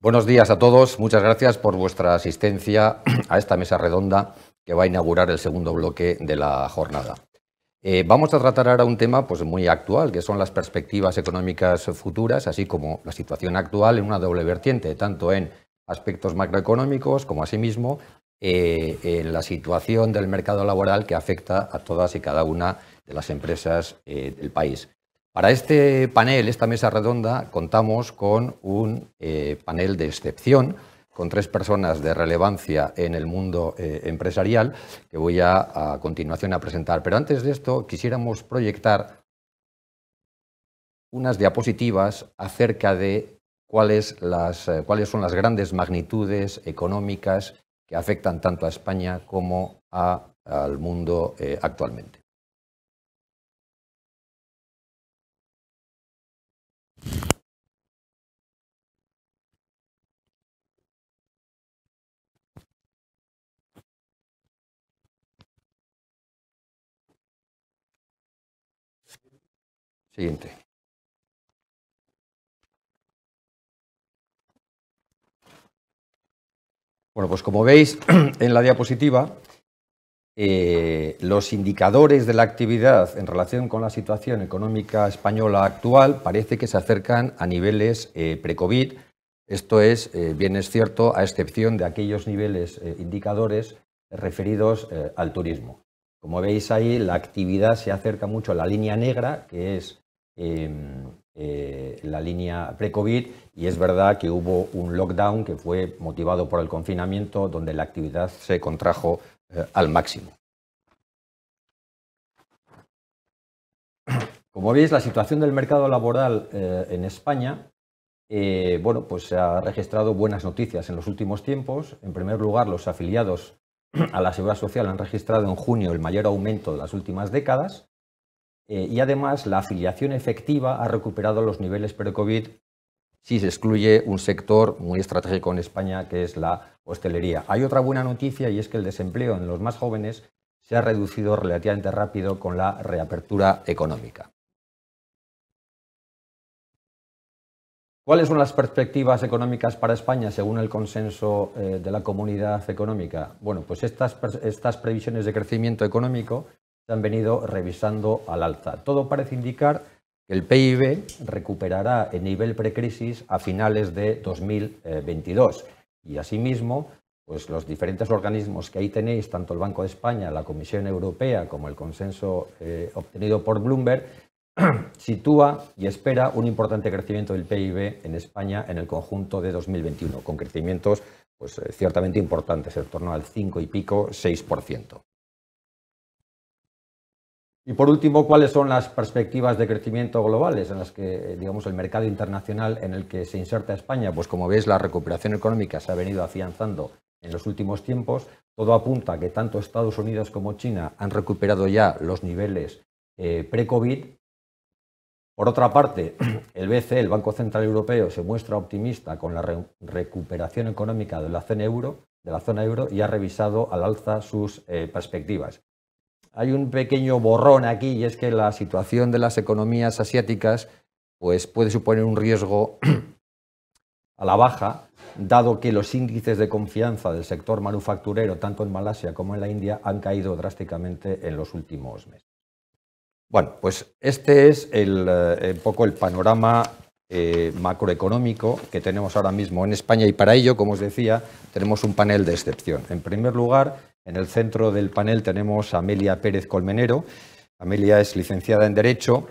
Buenos días a todos. Muchas gracias por vuestra asistencia a esta mesa redonda que va a inaugurar el segundo bloque de la jornada. Eh, vamos a tratar ahora un tema pues, muy actual, que son las perspectivas económicas futuras, así como la situación actual en una doble vertiente, tanto en aspectos macroeconómicos como asimismo eh, en la situación del mercado laboral que afecta a todas y cada una de las empresas eh, del país. Para este panel, esta mesa redonda, contamos con un eh, panel de excepción con tres personas de relevancia en el mundo eh, empresarial que voy a, a continuación a presentar. Pero antes de esto, quisiéramos proyectar unas diapositivas acerca de cuáles, las, eh, cuáles son las grandes magnitudes económicas que afectan tanto a España como al mundo actualmente. Siguiente. Bueno, pues como veis en la diapositiva, eh, los indicadores de la actividad en relación con la situación económica española actual parece que se acercan a niveles eh, pre-COVID. Esto es, eh, bien es cierto, a excepción de aquellos niveles indicadores referidos al turismo. Como veis ahí, la actividad se acerca mucho a la línea negra, que es Em, eh, la línea pre-COVID y es verdad que hubo un lockdown que fue motivado por el confinamiento donde la actividad se contrajo eh, al máximo. Como veis, la situación del mercado laboral eh, en España bueno, pues se ha registrado buenas noticias en los últimos tiempos. En primer lugar, los afiliados a la Seguridad Social han registrado en junio el mayor aumento de las últimas décadas. Eh, y además, la afiliación efectiva ha recuperado los niveles pre-COVID si se excluye un sector muy estratégico en España, que es la hostelería. Hay otra buena noticia y es que el desempleo en los más jóvenes se ha reducido relativamente rápido con la reapertura económica. ¿Cuáles son las perspectivas económicas para España según el consenso eh, de la comunidad económica? Bueno, pues estas previsiones de crecimiento económico han venido revisando al alza. Todo parece indicar que el PIB recuperará el nivel precrisis a finales de 2022 y asimismo pues los diferentes organismos que ahí tenéis, tanto el Banco de España, la Comisión Europea como el consenso eh, obtenido por Bloomberg, sitúa y espera un importante crecimiento del PIB en España en el conjunto de 2021, con crecimientos pues, eh, ciertamente importantes, en torno al 5 y pico, 6%. Y por último, ¿cuáles son las perspectivas de crecimiento globales en las que, eh, digamos, el mercado internacional en el que se inserta España? Pues como veis, la recuperación económica se ha venido afianzando en los últimos tiempos. Todo apunta a que tanto Estados Unidos como China han recuperado ya los niveles eh, pre-COVID. Por otra parte, el BCE, el Banco Central Europeo, se muestra optimista con la recuperación económica de la, zona euro, y ha revisado al alza sus eh, perspectivas hay un pequeño borrón aquí y es que la situación de las economías asiáticas pues puede suponer un riesgo a la baja, dado que los índices de confianza del sector manufacturero, tanto en Malasia como en la India, han caído drásticamente en los últimos meses. Bueno, pues este es el, eh, un poco el panorama eh, macroeconómico que tenemos ahora mismo en España y para ello, como os decía, tenemos un panel de excepción. En primer lugar, en el centro del panel tenemos a Amelia Pérez Colmenero. Amelia es licenciada en Derecho,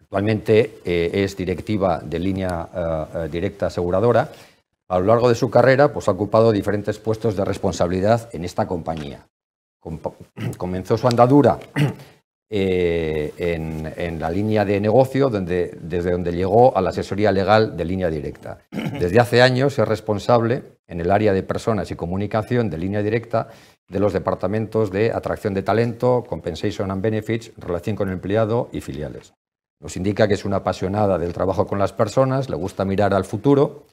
actualmente eh, es directiva de línea eh, eh, directa aseguradora. A lo largo de su carrera pues, ha ocupado diferentes puestos de responsabilidad en esta compañía. comenzó su andadura eh, en, la línea de negocio desde donde llegó a la asesoría legal de línea directa. Desde hace años es responsable en el área de personas y comunicación de línea directa de los departamentos de atracción de talento, compensation and benefits, relación con el empleado y filiales. Nos indica que es una apasionada del trabajo con las personas, le gusta mirar al futuro,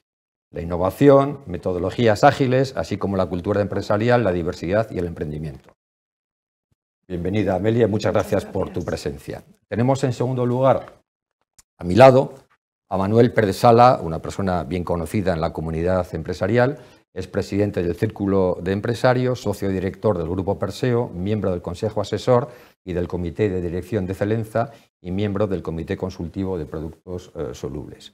la innovación, metodologías ágiles, así como la cultura empresarial, la diversidad y el emprendimiento. Bienvenida, Amelia, muchas gracias, por tu presencia. Tenemos en segundo lugar a mi lado a Manuel Perdesala, una persona bien conocida en la comunidad empresarial, es presidente del Círculo de Empresarios, socio director del Grupo Perseo, miembro del Consejo Asesor y del Comité de Dirección de excelencia y miembro del Comité Consultivo de Productos eh, Solubles.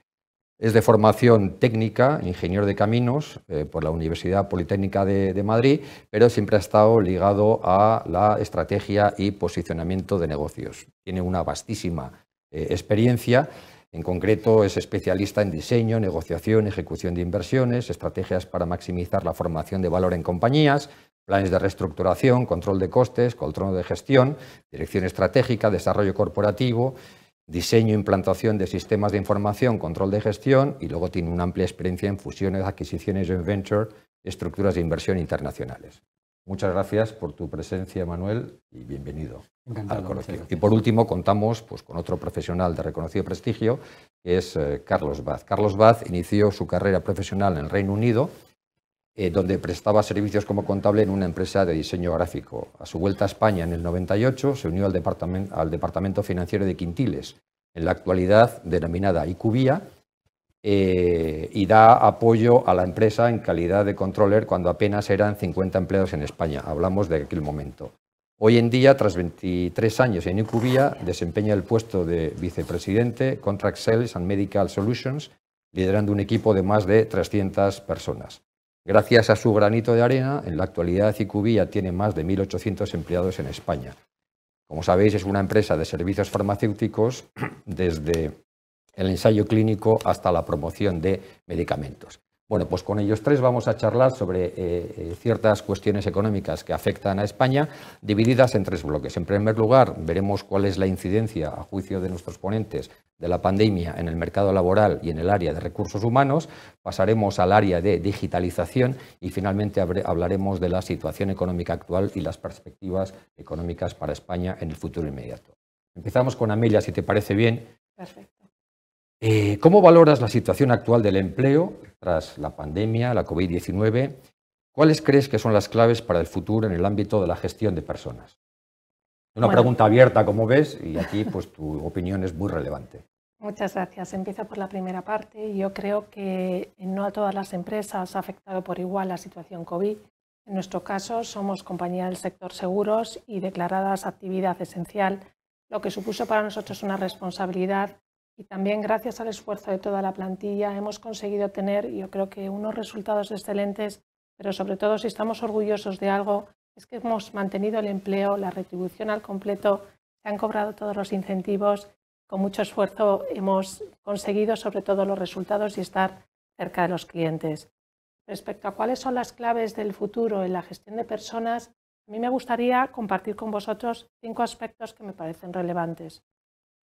Es de formación técnica, ingeniero de caminos eh, por la Universidad Politécnica de, Madrid, pero siempre ha estado ligado a la estrategia y posicionamiento de negocios. Tiene una vastísima eh, experiencia. En concreto, es especialista en diseño, negociación, ejecución de inversiones, estrategias para maximizar la formación de valor en compañías, planes de reestructuración, control de costes, control de gestión, dirección estratégica, desarrollo corporativo, diseño e implantación de sistemas de información, control de gestión y luego tiene una amplia experiencia en fusiones, adquisiciones, joint venture, estructuras de inversión internacionales. Muchas gracias por tu presencia, Manuel, y bienvenido al colegio. Y por último, contamos pues, con otro profesional de reconocido prestigio, que es eh, Carlos Baz. Carlos Baz inició su carrera profesional en el Reino Unido eh, donde prestaba servicios como contable en una empresa de diseño gráfico. A su vuelta a España en el 98 se unió al, departamento, financiero de Quintiles, en la actualidad denominada Icubia, eh, y da apoyo a la empresa en calidad de controller cuando apenas eran 50 empleados en España. Hablamos de aquel momento. Hoy en día, tras 23 años en Icubia, desempeña el puesto de vicepresidente Contract Sales and Medical Solutions, liderando un equipo de más de 300 personas. Gracias a su granito de arena, en la actualidad Cicubilla tiene más de 1.800 empleados en España. Como sabéis, es una empresa de servicios farmacéuticos desde el ensayo clínico hasta la promoción de medicamentos. Bueno, pues con ellos tres vamos a charlar sobre eh, eh, ciertas cuestiones económicas que afectan a España, divididas en tres bloques. En primer lugar, veremos cuál es la incidencia, a juicio de nuestros ponentes, de la pandemia en el mercado laboral y en el área de recursos humanos. Pasaremos al área de digitalización y finalmente hablaremos de la situación económica actual y las perspectivas económicas para España en el futuro inmediato. Empezamos con Amelia, si te parece bien. Perfecto. Eh, ¿Cómo valoras la situación actual del empleo tras la pandemia, la COVID-19? ¿Cuáles crees que son las claves para el futuro en el ámbito de la gestión de personas? Una pregunta abierta, como ves, y aquí pues tu opinión es muy relevante. Muchas gracias. Empiezo por la primera parte. Yo creo que no a todas las empresas ha afectado por igual la situación COVID. En nuestro caso, somos compañía del sector seguros y declaradas actividad esencial, lo que supuso para nosotros una responsabilidad y también gracias al esfuerzo de toda la plantilla hemos conseguido tener, yo creo que unos resultados excelentes, pero sobre todo si estamos orgullosos de algo, es que hemos mantenido el empleo, la retribución al completo, se han cobrado todos los incentivos, con mucho esfuerzo hemos conseguido sobre todo los resultados y estar cerca de los clientes. Respecto a cuáles son las claves del futuro en la gestión de personas, a mí me gustaría compartir con vosotros cinco aspectos que me parecen relevantes.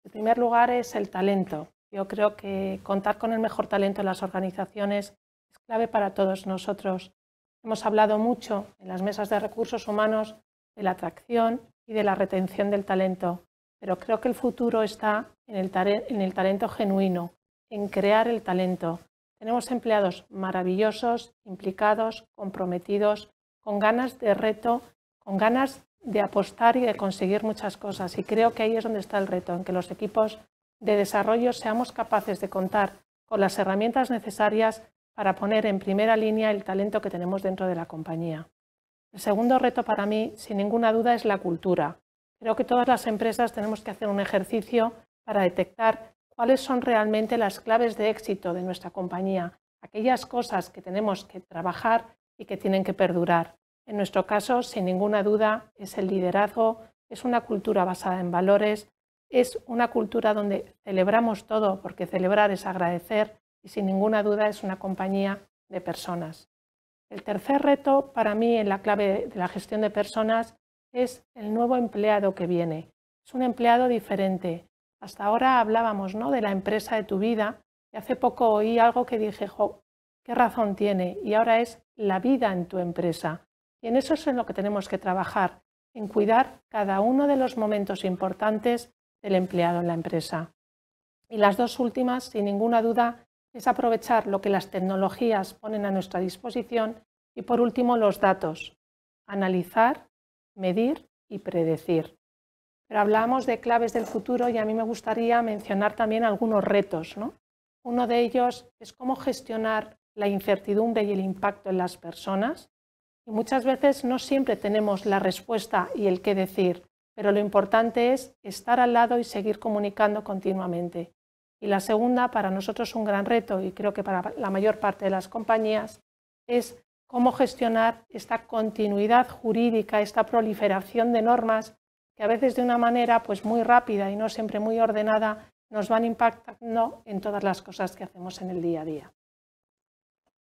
En primer lugar es el talento. Yo creo que contar con el mejor talento en las organizaciones es clave para todos nosotros. Hemos hablado mucho en las mesas de recursos humanos de la atracción y de la retención del talento, pero creo que el futuro está en el, en el talento genuino, en crear el talento. Tenemos empleados maravillosos, implicados, comprometidos, con ganas de reto, con ganas de apostar y de conseguir muchas cosas. Y creo que ahí es donde está el reto, en que los equipos de desarrollo seamos capaces de contar con las herramientas necesarias para poner en primera línea el talento que tenemos dentro de la compañía. El segundo reto para mí, sin ninguna duda, es la cultura. Creo que todas las empresas tenemos que hacer un ejercicio para detectar cuáles son realmente las claves de éxito de nuestra compañía, aquellas cosas que tenemos que trabajar y que tienen que perdurar. En nuestro caso, sin ninguna duda, es el liderazgo, es una cultura basada en valores, es una cultura donde celebramos todo, porque celebrar es agradecer y sin ninguna duda es una compañía de personas. El tercer reto para mí en la clave de la gestión de personas es el nuevo empleado que viene. Es un empleado diferente. Hasta ahora hablábamos ¿no? de la empresa de tu vida y hace poco oí algo que dije, ¿qué razón tiene? Y ahora es la vida en tu empresa. Y en eso es en lo que tenemos que trabajar, en cuidar cada uno de los momentos importantes del empleado en la empresa. Y las dos últimas, sin ninguna duda, es aprovechar lo que las tecnologías ponen a nuestra disposición y por último los datos, analizar, medir y predecir. Pero hablamos de claves del futuro y a mí me gustaría mencionar también algunos retos. Uno de ellos es cómo gestionar la incertidumbre y el impacto en las personas. Y muchas veces no siempre tenemos la respuesta y el qué decir, pero lo importante es estar al lado y seguir comunicando continuamente. Y la segunda, para nosotros un gran reto, y creo que para la mayor parte de las compañías, es cómo gestionar esta continuidad jurídica, esta proliferación de normas que a veces de una manera pues muy rápida y no siempre muy ordenada nos van impactando en todas las cosas que hacemos en el día a día.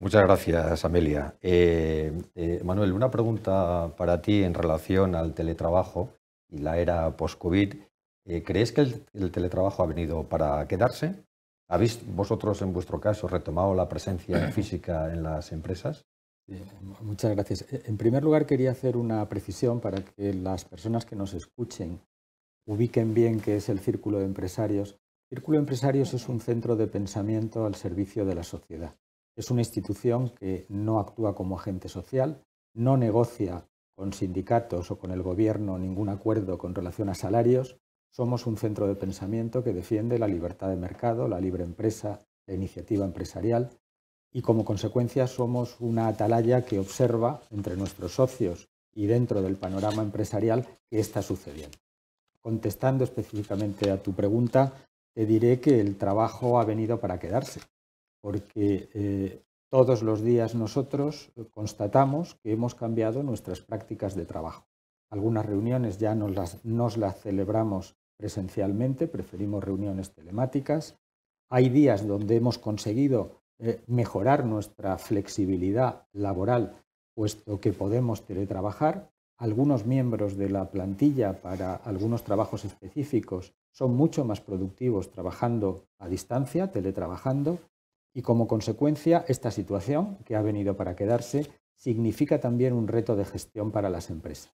Muchas gracias, Amelia. Eh, eh, Manuel, una pregunta para ti en relación al teletrabajo y la era post-COVID. Eh, ¿Crees que el, teletrabajo ha venido para quedarse? ¿Habéis vosotros, en vuestro caso, retomado la presencia física en las empresas? Muchas gracias. En primer lugar, quería hacer una precisión para que las personas que nos escuchen ubiquen bien qué es el Círculo de Empresarios. Círculo de Empresarios es un centro de pensamiento al servicio de la sociedad. Es una institución que no actúa como agente social, no negocia con sindicatos o con el gobierno ningún acuerdo con relación a salarios. Somos un centro de pensamiento que defiende la libertad de mercado, la libre empresa, la iniciativa empresarial y como consecuencia somos una atalaya que observa entre nuestros socios y dentro del panorama empresarial qué está sucediendo. Contestando específicamente a tu pregunta, te diré que el trabajo ha venido para quedarse porque eh, todos los días nosotros constatamos que hemos cambiado nuestras prácticas de trabajo. Algunas reuniones ya nos las, celebramos presencialmente, preferimos reuniones telemáticas. Hay días donde hemos conseguido eh, mejorar nuestra flexibilidad laboral, puesto que podemos teletrabajar. Algunos miembros de la plantilla para algunos trabajos específicos son mucho más productivos trabajando a distancia, teletrabajando, y como consecuencia, esta situación, que ha venido para quedarse, significa también un reto de gestión para las empresas.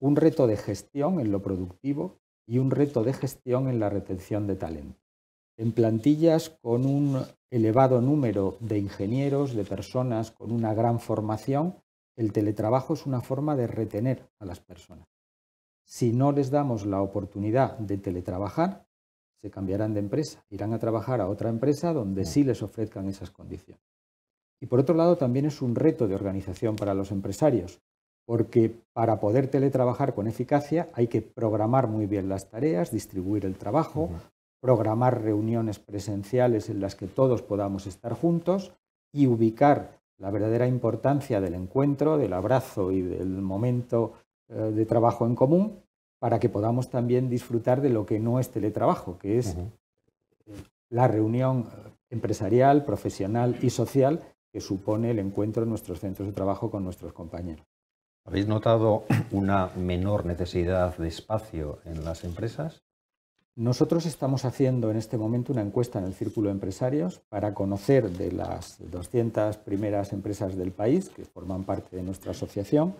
Un reto de gestión en lo productivo y un reto de gestión en la retención de talento. En plantillas con un elevado número de ingenieros, de personas con una gran formación, el teletrabajo es una forma de retener a las personas. Si no les damos la oportunidad de teletrabajar, cambiarán de empresa, irán a trabajar a otra empresa donde mm. sí les ofrezcan esas condiciones. Y por otro lado, también es un reto de organización para los empresarios, porque para poder teletrabajar con eficacia hay que programar muy bien las tareas, distribuir el trabajo, programar reuniones presenciales en las que todos podamos estar juntos y ubicar la verdadera importancia del encuentro, del abrazo y del momento eh, de trabajo en común para que podamos también disfrutar de lo que no es teletrabajo, que es la reunión eh, empresarial, profesional y social que supone el encuentro en nuestros centros de trabajo con nuestros compañeros. ¿Habéis notado una menor necesidad de espacio en las empresas? Nosotros estamos haciendo en este momento una encuesta en el Círculo de Empresarios para conocer de las 200 primeras empresas del país que forman parte de nuestra asociación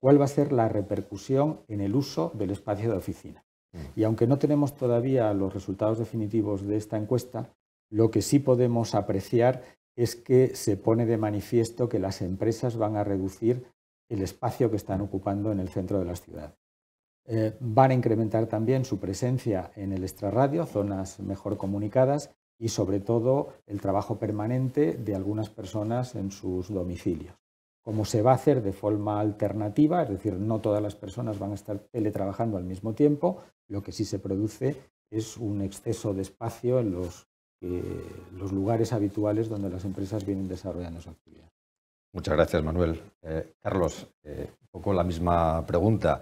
cuál va a ser la repercusión en el uso del espacio de oficina. Mm. Y aunque no tenemos todavía los resultados definitivos de esta encuesta, lo que sí podemos apreciar es que se pone de manifiesto que las empresas van a reducir el espacio que están ocupando en el centro de la ciudad. Eh, van a incrementar también su presencia en el extrarradio, zonas mejor comunicadas, y sobre todo el trabajo permanente de algunas personas en sus domicilios como se va a hacer de forma alternativa, es decir, no todas las personas van a estar teletrabajando al mismo tiempo, lo que sí se produce es un exceso de espacio en los, eh, lugares habituales donde las empresas vienen desarrollando su actividad. Muchas gracias, Manuel. Eh, Carlos, eh, un poco la misma pregunta.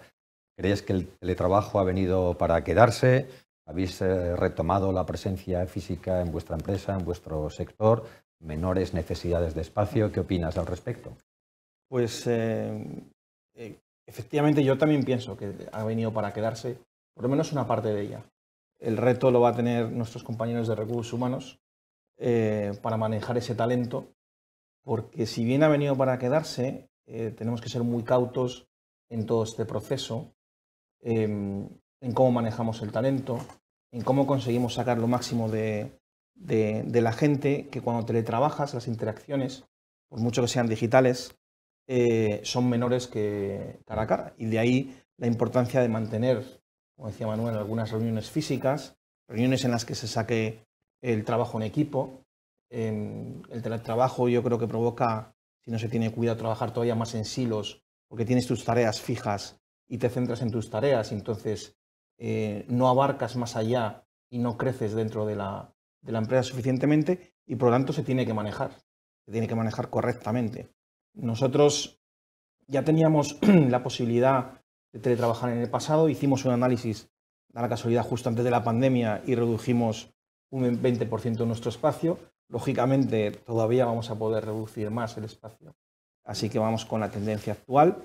¿Crees que el teletrabajo ha venido para quedarse? ¿Habéis retomado la presencia física en vuestra empresa, en vuestro sector? ¿Menores necesidades de espacio? ¿Qué opinas al respecto? pues eh, eh, efectivamente yo también pienso que ha venido para quedarse, por lo menos una parte de ella. El reto lo va a tener nuestros compañeros de recursos humanos eh, para manejar ese talento, porque si bien ha venido para quedarse, tenemos que ser muy cautos en todo este proceso, em, en cómo manejamos el talento, en cómo conseguimos sacar lo máximo de, de la gente, que cuando teletrabajas, las interacciones, por mucho que sean digitales, eh, son menores que cara a cara. Y de ahí la importancia de mantener, como decía Manuel, algunas reuniones físicas, reuniones en las que se saque el trabajo en equipo. el teletrabajo yo creo que provoca, si no se tiene cuidado, trabajar todavía más en silos, porque tienes tus tareas fijas y te centras en tus tareas, entonces eh, no abarcas más allá y no creces dentro de la empresa suficientemente y por lo tanto se tiene que manejar, se tiene que manejar correctamente. Nosotros ya teníamos la posibilidad de teletrabajar en el pasado, hicimos un análisis de la casualidad justo antes de la pandemia y redujimos un 20% nuestro espacio. Lógicamente, todavía vamos a poder reducir más el espacio. Así que vamos con la tendencia actual.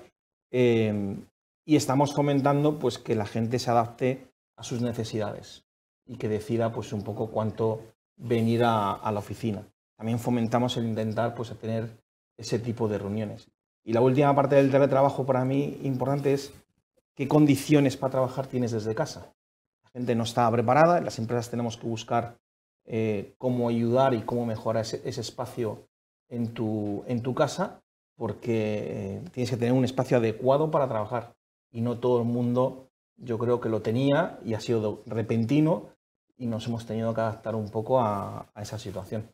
Em, y estamos fomentando pues, que la gente se adapte a sus necesidades y que decida pues, un poco cuánto venir a, la oficina. También fomentamos el intentar pues, tener ese tipo de reuniones. Y la última parte del teletrabajo para mí importante es qué condiciones para trabajar tienes desde casa. La gente no está preparada, las empresas tenemos que buscar eh, cómo ayudar y cómo mejorar ese, espacio en tu, casa, porque eh, tienes que tener un espacio adecuado para trabajar. Y no todo el mundo, yo creo que lo tenía y ha sido repentino y nos hemos tenido que adaptar un poco a esa situación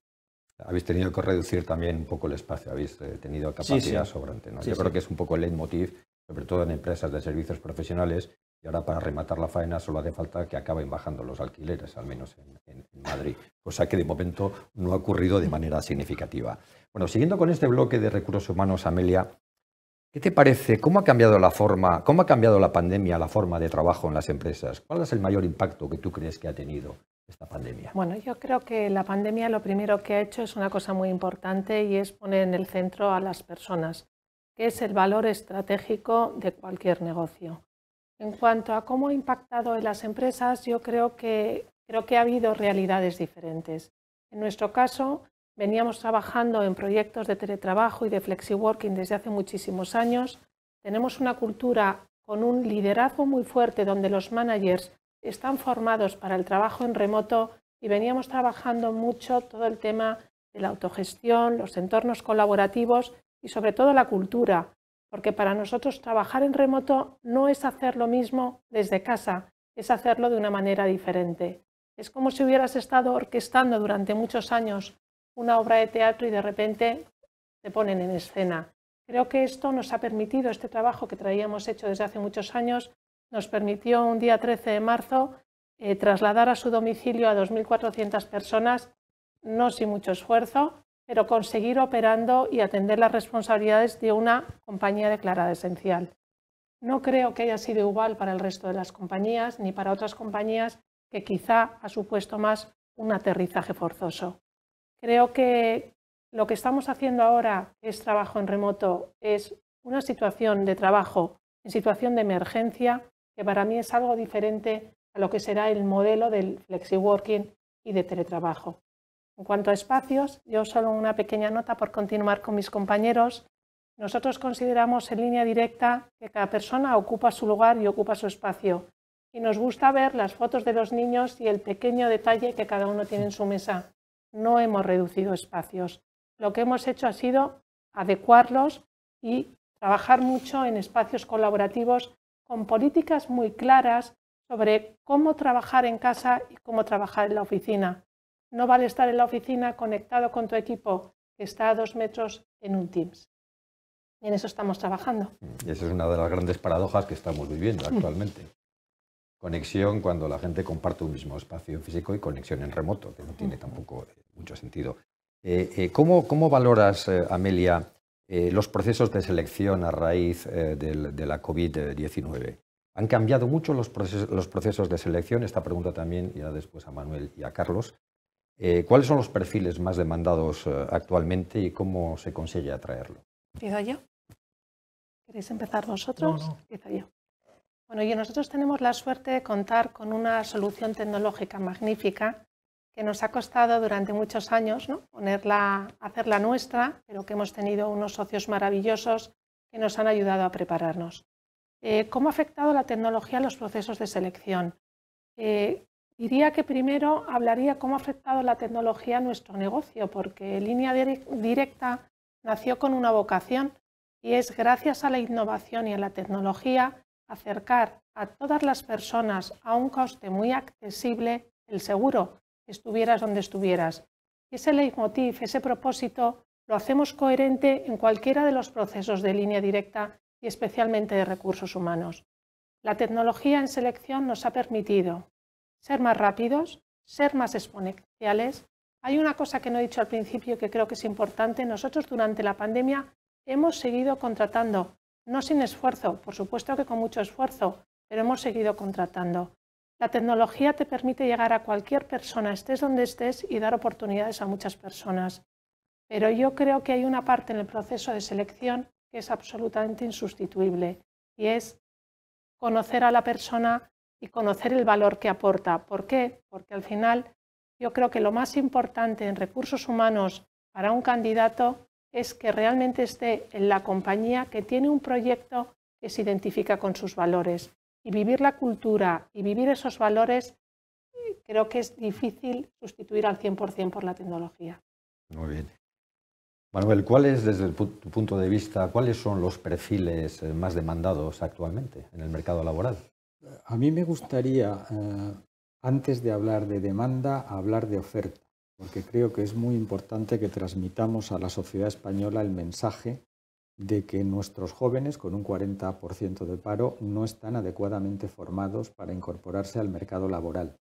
habéis tenido que reducir también un poco el espacio, habéis eh, tenido capacidad sobre sobrante. Yo creo que es un poco el leitmotiv, sobre todo en empresas de servicios profesionales, y ahora para rematar la faena solo hace falta que acaben bajando los alquileres, al menos en, en Madrid, cosa que de momento no ha ocurrido de manera significativa. Bueno, siguiendo con este bloque de recursos humanos, Amelia, ¿Qué te parece? ¿Cómo ha cambiado la forma, cómo ha cambiado la pandemia la forma de trabajo en las empresas? ¿Cuál es el mayor impacto que tú crees que ha tenido? esta pandemia? Bueno, yo creo que la pandemia lo primero que ha hecho es una cosa muy importante y es poner en el centro a las personas, que es el valor estratégico de cualquier negocio. En cuanto a cómo ha impactado en las empresas, yo creo que, creo que ha habido realidades diferentes. En nuestro caso, veníamos trabajando en proyectos de teletrabajo y de flexiworking desde hace muchísimos años. Tenemos una cultura con un liderazgo muy fuerte donde los managers están formados para el trabajo en remoto y veníamos trabajando mucho todo el tema de la autogestión, los entornos colaborativos y sobre todo la cultura, porque para nosotros trabajar en remoto no es hacer lo mismo desde casa, es hacerlo de una manera diferente. Es como si hubieras estado orquestando durante muchos años una obra de teatro y de repente te ponen en escena. Creo que esto nos ha permitido, este trabajo que traíamos hecho desde hace muchos años, nos permitió un día 13 de marzo eh, trasladar a su domicilio a 2.400 personas, no sin mucho esfuerzo, pero conseguir operando y atender las responsabilidades de una compañía declarada esencial. No creo que haya sido igual para el resto de las compañías ni para otras compañías que quizá ha supuesto más un aterrizaje forzoso. Creo que lo que estamos haciendo ahora, es trabajo en remoto, es una situación de trabajo en situación de emergencia que para mí es algo diferente a lo que será el modelo del flexi-working y de teletrabajo. En cuanto a espacios, yo solo una pequeña nota por continuar con mis compañeros. Nosotros consideramos en línea directa que cada persona ocupa su lugar y ocupa su espacio. Y nos gusta ver las fotos de los niños y el pequeño detalle que cada uno tiene en su mesa. No hemos reducido espacios. Lo que hemos hecho ha sido adecuarlos y trabajar mucho en espacios colaborativos con políticas muy claras sobre cómo trabajar en casa y cómo trabajar en la oficina. No vale estar en la oficina conectado con tu equipo que está a dos metros en un Teams. Y en eso estamos trabajando. Y esa es una de las grandes paradojas que estamos viviendo actualmente. Conexión cuando la gente comparte un mismo espacio físico y conexión en remoto, que no tiene tampoco mucho sentido. Eh, eh, ¿cómo, valoras, eh, Amelia, eh, los procesos de selección a raíz eh, de la COVID-19. ¿Han cambiado mucho los procesos, de selección? Esta pregunta también irá después a Manuel y a Carlos. Eh, ¿Cuáles son los perfiles más demandados actualmente y cómo se consigue atraerlo? ¿Empiezo yo? ¿Queréis empezar vosotros? yo. Bueno, y nosotros tenemos la suerte de contar con una solución tecnológica magnífica que nos ha costado durante muchos años hacerla nuestra, pero que hemos tenido unos socios maravillosos que nos han ayudado a prepararnos. Eh, ¿Cómo ha afectado la tecnología a los procesos de selección? Eh, diría que primero hablaría cómo ha afectado la tecnología a nuestro negocio, porque Línea Directa nació con una vocación y es gracias a la innovación y a la tecnología acercar a todas las personas a un coste muy accesible el seguro, estuvieras donde estuvieras. ese leitmotiv, ese propósito, lo hacemos coherente en cualquiera de los procesos de línea directa y especialmente de recursos humanos. La tecnología en selección nos ha permitido ser más rápidos, ser más exponenciales. Hay una cosa que no he dicho al principio que creo que es importante. Nosotros durante la pandemia hemos seguido contratando, no sin esfuerzo, por supuesto que con mucho esfuerzo, pero hemos seguido contratando. La tecnología te permite llegar a cualquier persona, estés donde estés, y dar oportunidades a muchas personas. Pero yo creo que hay una parte en el proceso de selección que es absolutamente insustituible, y es conocer a la persona y conocer el valor que aporta. ¿Por qué? Porque al final yo creo que lo más importante en recursos humanos para un candidato es que realmente esté en la compañía que tiene un proyecto que se identifica con sus valores y vivir la cultura y vivir esos valores, creo que es difícil sustituir al 100% por la tecnología. Muy bien. Manuel, ¿cuál es, desde tu punto de vista, cuáles son los perfiles eh, más demandados actualmente en el mercado laboral? A mí me gustaría, eh, antes de hablar de demanda, hablar de oferta, porque creo que es muy importante que transmitamos a la sociedad española el mensaje de que nuestros jóvenes, con un 40% de paro, no están adecuadamente formados para incorporarse al mercado laboral.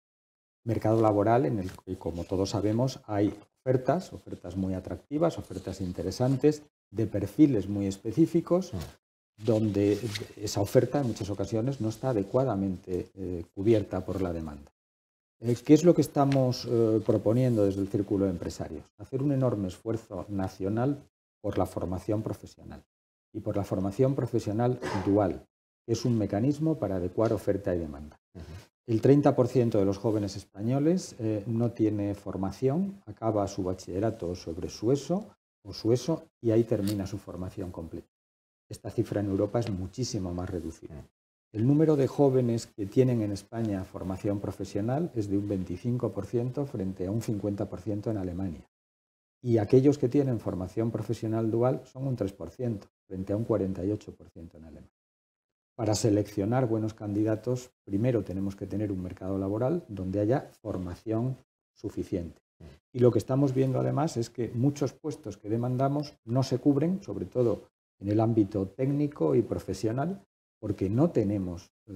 Mercado laboral en el que, como todos sabemos, hay ofertas, ofertas muy atractivas, ofertas interesantes, de perfiles muy específicos, mm. donde esa oferta en muchas ocasiones no está adecuadamente eh, cubierta por la demanda. Eh, ¿Qué es lo que estamos eh, proponiendo desde el Círculo de Empresarios? Hacer un enorme esfuerzo nacional por la formación profesional y por la formación profesional dual, que es un mecanismo para adecuar oferta y demanda. El 30% de los jóvenes españoles eh, no tiene formación, acaba su bachillerato sobre ESO o su ESO y ahí termina su formación completa. Esta cifra en Europa es muchísimo más reducida. El número de jóvenes que tienen en España formación profesional es de un 25% frente a un 50% en Alemania y aquellos que tienen formación profesional dual son un 3%, frente a un 48% en Alemania. Para seleccionar buenos candidatos, primero tenemos que tener un mercado laboral donde haya formación suficiente. Y lo que estamos viendo además es que muchos puestos que demandamos no se cubren, sobre todo en el ámbito técnico y profesional, porque no tenemos eh,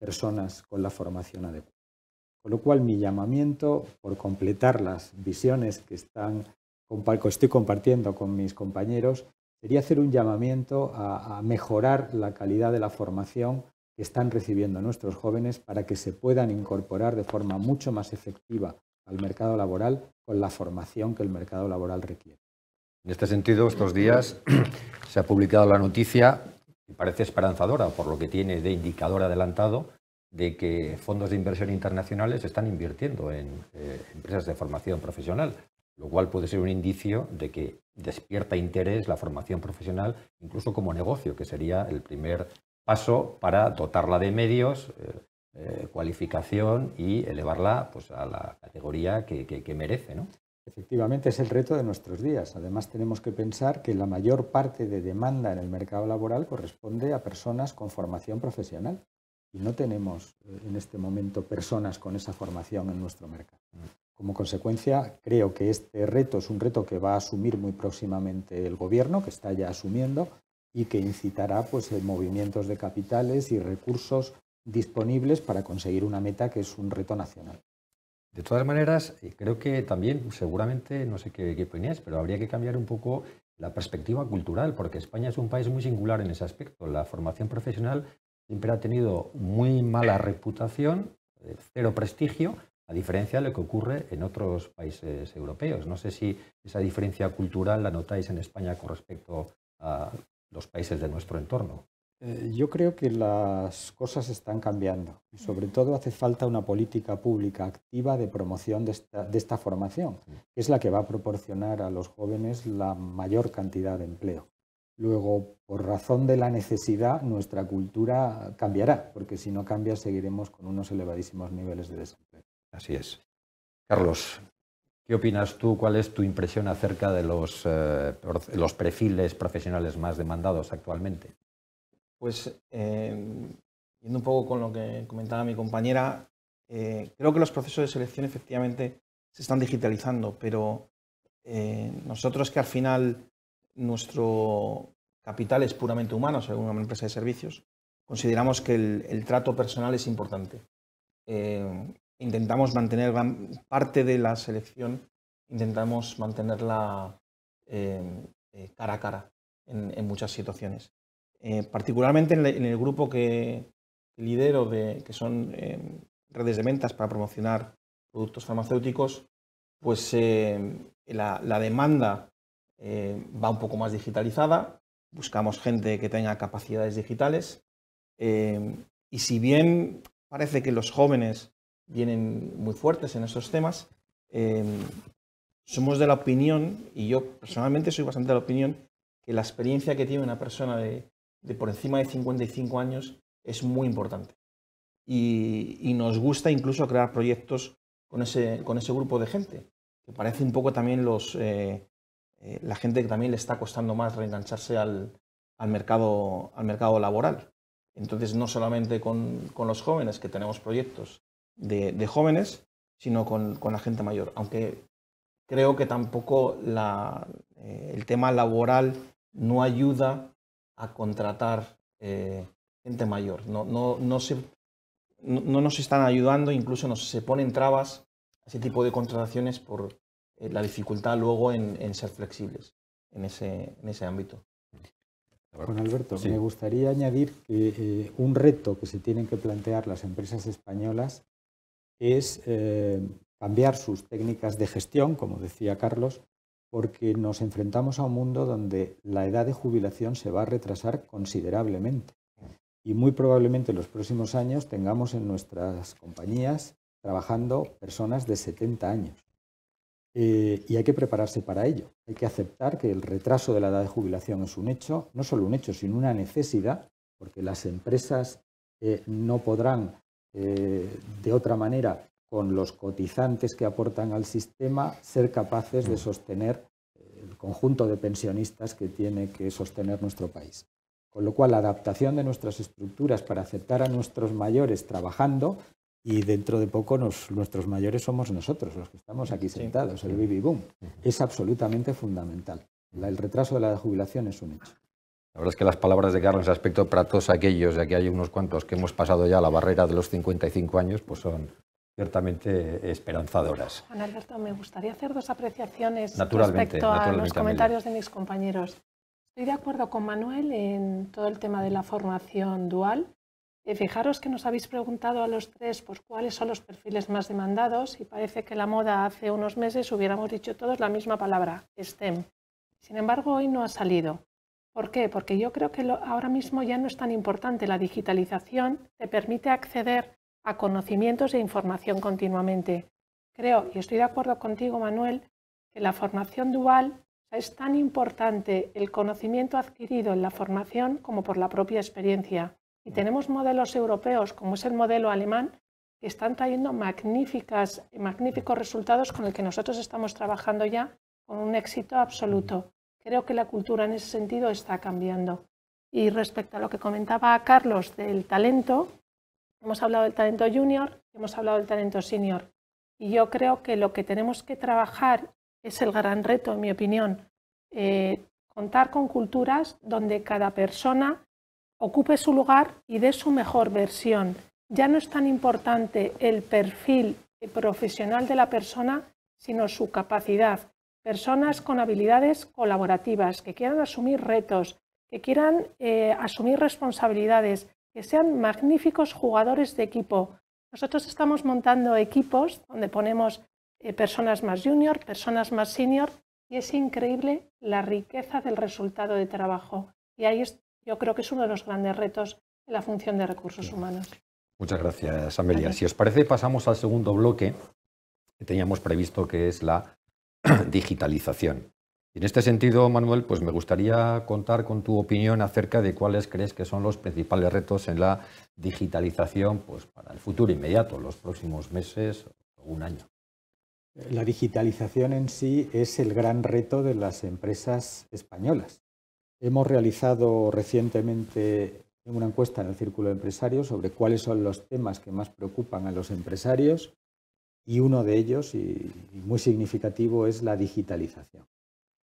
personas con la formación adecuada. Con lo cual, mi llamamiento por completar las visiones que están estoy compartiendo con mis compañeros, sería hacer un llamamiento a, mejorar la calidad de la formación que están recibiendo nuestros jóvenes para que se puedan incorporar de forma mucho más efectiva al mercado laboral con la formación que el mercado laboral requiere. En este sentido, estos días se ha publicado la noticia, y parece esperanzadora por lo que tiene de indicador adelantado, de que fondos de inversión internacionales están invirtiendo en eh, empresas de formación profesional lo cual puede ser un indicio de que despierta interés la formación profesional, incluso como negocio, que sería el primer paso para dotarla de medios, eh, eh, cualificación y elevarla pues, a la categoría que, que, merece. Efectivamente, es el reto de nuestros días. Además, tenemos que pensar que la mayor parte de demanda en el mercado laboral corresponde a personas con formación profesional. Y no tenemos eh, en este momento personas con esa formación en nuestro mercado. Mm. Como consecuencia, creo que este reto es un reto que va a asumir muy próximamente el gobierno, que está ya asumiendo, y que incitará pues, movimientos de capitales y recursos disponibles para conseguir una meta que es un reto nacional. De todas maneras, eh, creo que también, seguramente, no sé qué, qué pero habría que cambiar un poco la perspectiva cultural, porque España es un país muy singular en ese aspecto. La formación profesional siempre ha tenido muy mala reputación, eh, cero prestigio, diferencia de lo que ocurre en otros países europeos. No sé si esa diferencia cultural la notáis en España con respecto a los países de nuestro entorno. Eh, yo creo que las cosas están cambiando y sobre todo hace falta una política pública activa de promoción de esta, de esta formación, que es la que va a proporcionar a los jóvenes la mayor cantidad de empleo. Luego, por razón de la necesidad, nuestra cultura cambiará, porque si no cambia seguiremos con unos elevadísimos niveles de desempleo. Así es. Carlos, ¿qué opinas tú? ¿Cuál es tu impresión acerca de los, eh, perfiles profesionales más demandados actualmente? Pues, eh, yendo un poco con lo que comentaba mi compañera, eh, creo que los procesos de selección efectivamente se están digitalizando, pero eh, nosotros que al final nuestro capital es puramente humano, según una empresa de servicios, consideramos que el, trato personal es importante. Em, intentamos mantener parte de la selección, intentamos mantenerla em, eh, cara a cara en, muchas situaciones. Eh, particularmente en, el grupo que lidero, que son em, redes de ventas para promocionar productos farmacéuticos, pues em, la, demanda va un poco más digitalizada, buscamos gente que tenga capacidades digitales y si bien parece que los jóvenes vienen muy fuertes en esos temas. Em, somos de la opinión, y yo personalmente soy bastante de la opinión, que la experiencia que tiene una persona de, por encima de 55 años es muy importante. Y, nos gusta incluso crear proyectos con ese, con ese grupo de gente, que parece un poco también los, eh, eh, la gente que también le está costando más reengancharse al, al mercado, al mercado laboral. Entonces, no solamente con, con los jóvenes que tenemos proyectos de, jóvenes, sino con, con, la gente mayor. Aunque creo que tampoco la, eh, el tema laboral no ayuda a contratar eh, gente mayor. No, no, no, se, no, nos están ayudando, incluso no se ponen trabas a ese tipo de contrataciones por eh, la dificultad luego en, ser flexibles en ese, en ese ámbito. con Alberto, me gustaría añadir que un reto que se tienen que plantear las empresas españolas es eh, cambiar sus técnicas de gestión, como decía Carlos, porque nos enfrentamos a un mundo donde la edad de jubilación se va a retrasar considerablemente. Y muy probablemente en los próximos años tengamos en nuestras compañías trabajando personas de 70 años. Eh, y hay que prepararse para ello. Hay que aceptar que el retraso de la edad de jubilación es un hecho, no solo un hecho, sino una necesidad, porque las empresas eh, no podrán eh, de otra manera con los cotizantes que aportan al sistema, ser capaces de mm. sostener eh, el conjunto de pensionistas que tiene que sostener nuestro país. Con lo cual, la adaptación de nuestras estructuras para aceptar a nuestros mayores trabajando y dentro de poco nuestros mayores somos nosotros, los que estamos aquí sentados, el baby boom, es absolutamente fundamental. El retraso de la jubilación es un hecho. La verdad es que las palabras de Carlos respecto para todos aquellos, de aquí hay unos cuantos que hemos pasado ya la barrera de los 55 años, pues son ciertamente esperanzadoras. Juan Alberto, me gustaría hacer dos apreciaciones respecto a los comentarios de mis compañeros. Estoy de acuerdo con Manuel en todo el tema de la formación dual. Eh, fijaros que nos habéis preguntado a los tres pues, cuáles son los perfiles más demandados y parece que la moda hace unos meses hubiéramos dicho todos la misma palabra, STEM. Sin embargo, hoy no ha salido. ¿Por qué? Porque yo creo que ahora mismo ya no es tan importante. La digitalización te permite acceder a conocimientos e información continuamente. Creo, y estoy de acuerdo contigo, Manuel, que la formación dual es tan importante el conocimiento adquirido en la formación como por la propia experiencia. Y mm. tenemos modelos europeos, como es el modelo alemán, que están trayendo magníficas, magníficos resultados con el que nosotros estamos trabajando ya con un éxito mm. absoluto. Creo que la cultura en ese sentido está cambiando. Y respecto a lo que comentaba Carlos del talento, hemos hablado del talento junior, hemos hablado del talento senior. Y yo creo que lo que tenemos que trabajar es el gran reto, en mi opinión, eh, contar con culturas donde cada persona ocupe su lugar y dé su mejor versión. Ya no es tan importante el perfil profesional de la persona, sino su capacidad personas con habilidades colaborativas, que quieran asumir retos, que quieran eh, asumir responsabilidades, que sean magníficos jugadores de equipo. Nosotros estamos montando equipos donde ponemos eh, personas más junior, personas más senior, y es increíble la riqueza del resultado de trabajo. Y ahí es, yo creo que es uno de los grandes retos en la función de recursos humanos. Muchas gracias, Amelia. Si os parece, pasamos al segundo bloque que teníamos previsto, que es la digitalización. En este sentido, Manuel, pues me gustaría contar con tu opinión acerca de cuáles crees que son los principales retos en la digitalización pues, para el futuro inmediato, los próximos meses o un año. La digitalización en sí es el gran reto de las empresas españolas. Hemos realizado recientemente una encuesta en el Círculo de Empresarios sobre cuáles son los temas que más preocupan a los empresarios y uno de ellos, y, muy significativo, es la digitalización.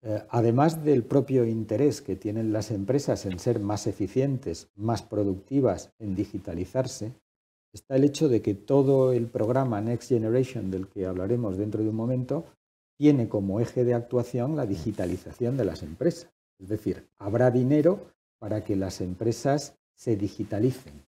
Eh, además del propio interés que tienen las empresas en ser más eficientes, más productivas, en digitalizarse, está el hecho de que todo el programa Next Generation, del que hablaremos dentro de un momento, tiene como eje de actuación la digitalización de las empresas. Es decir, habrá dinero para que las empresas se digitalicen.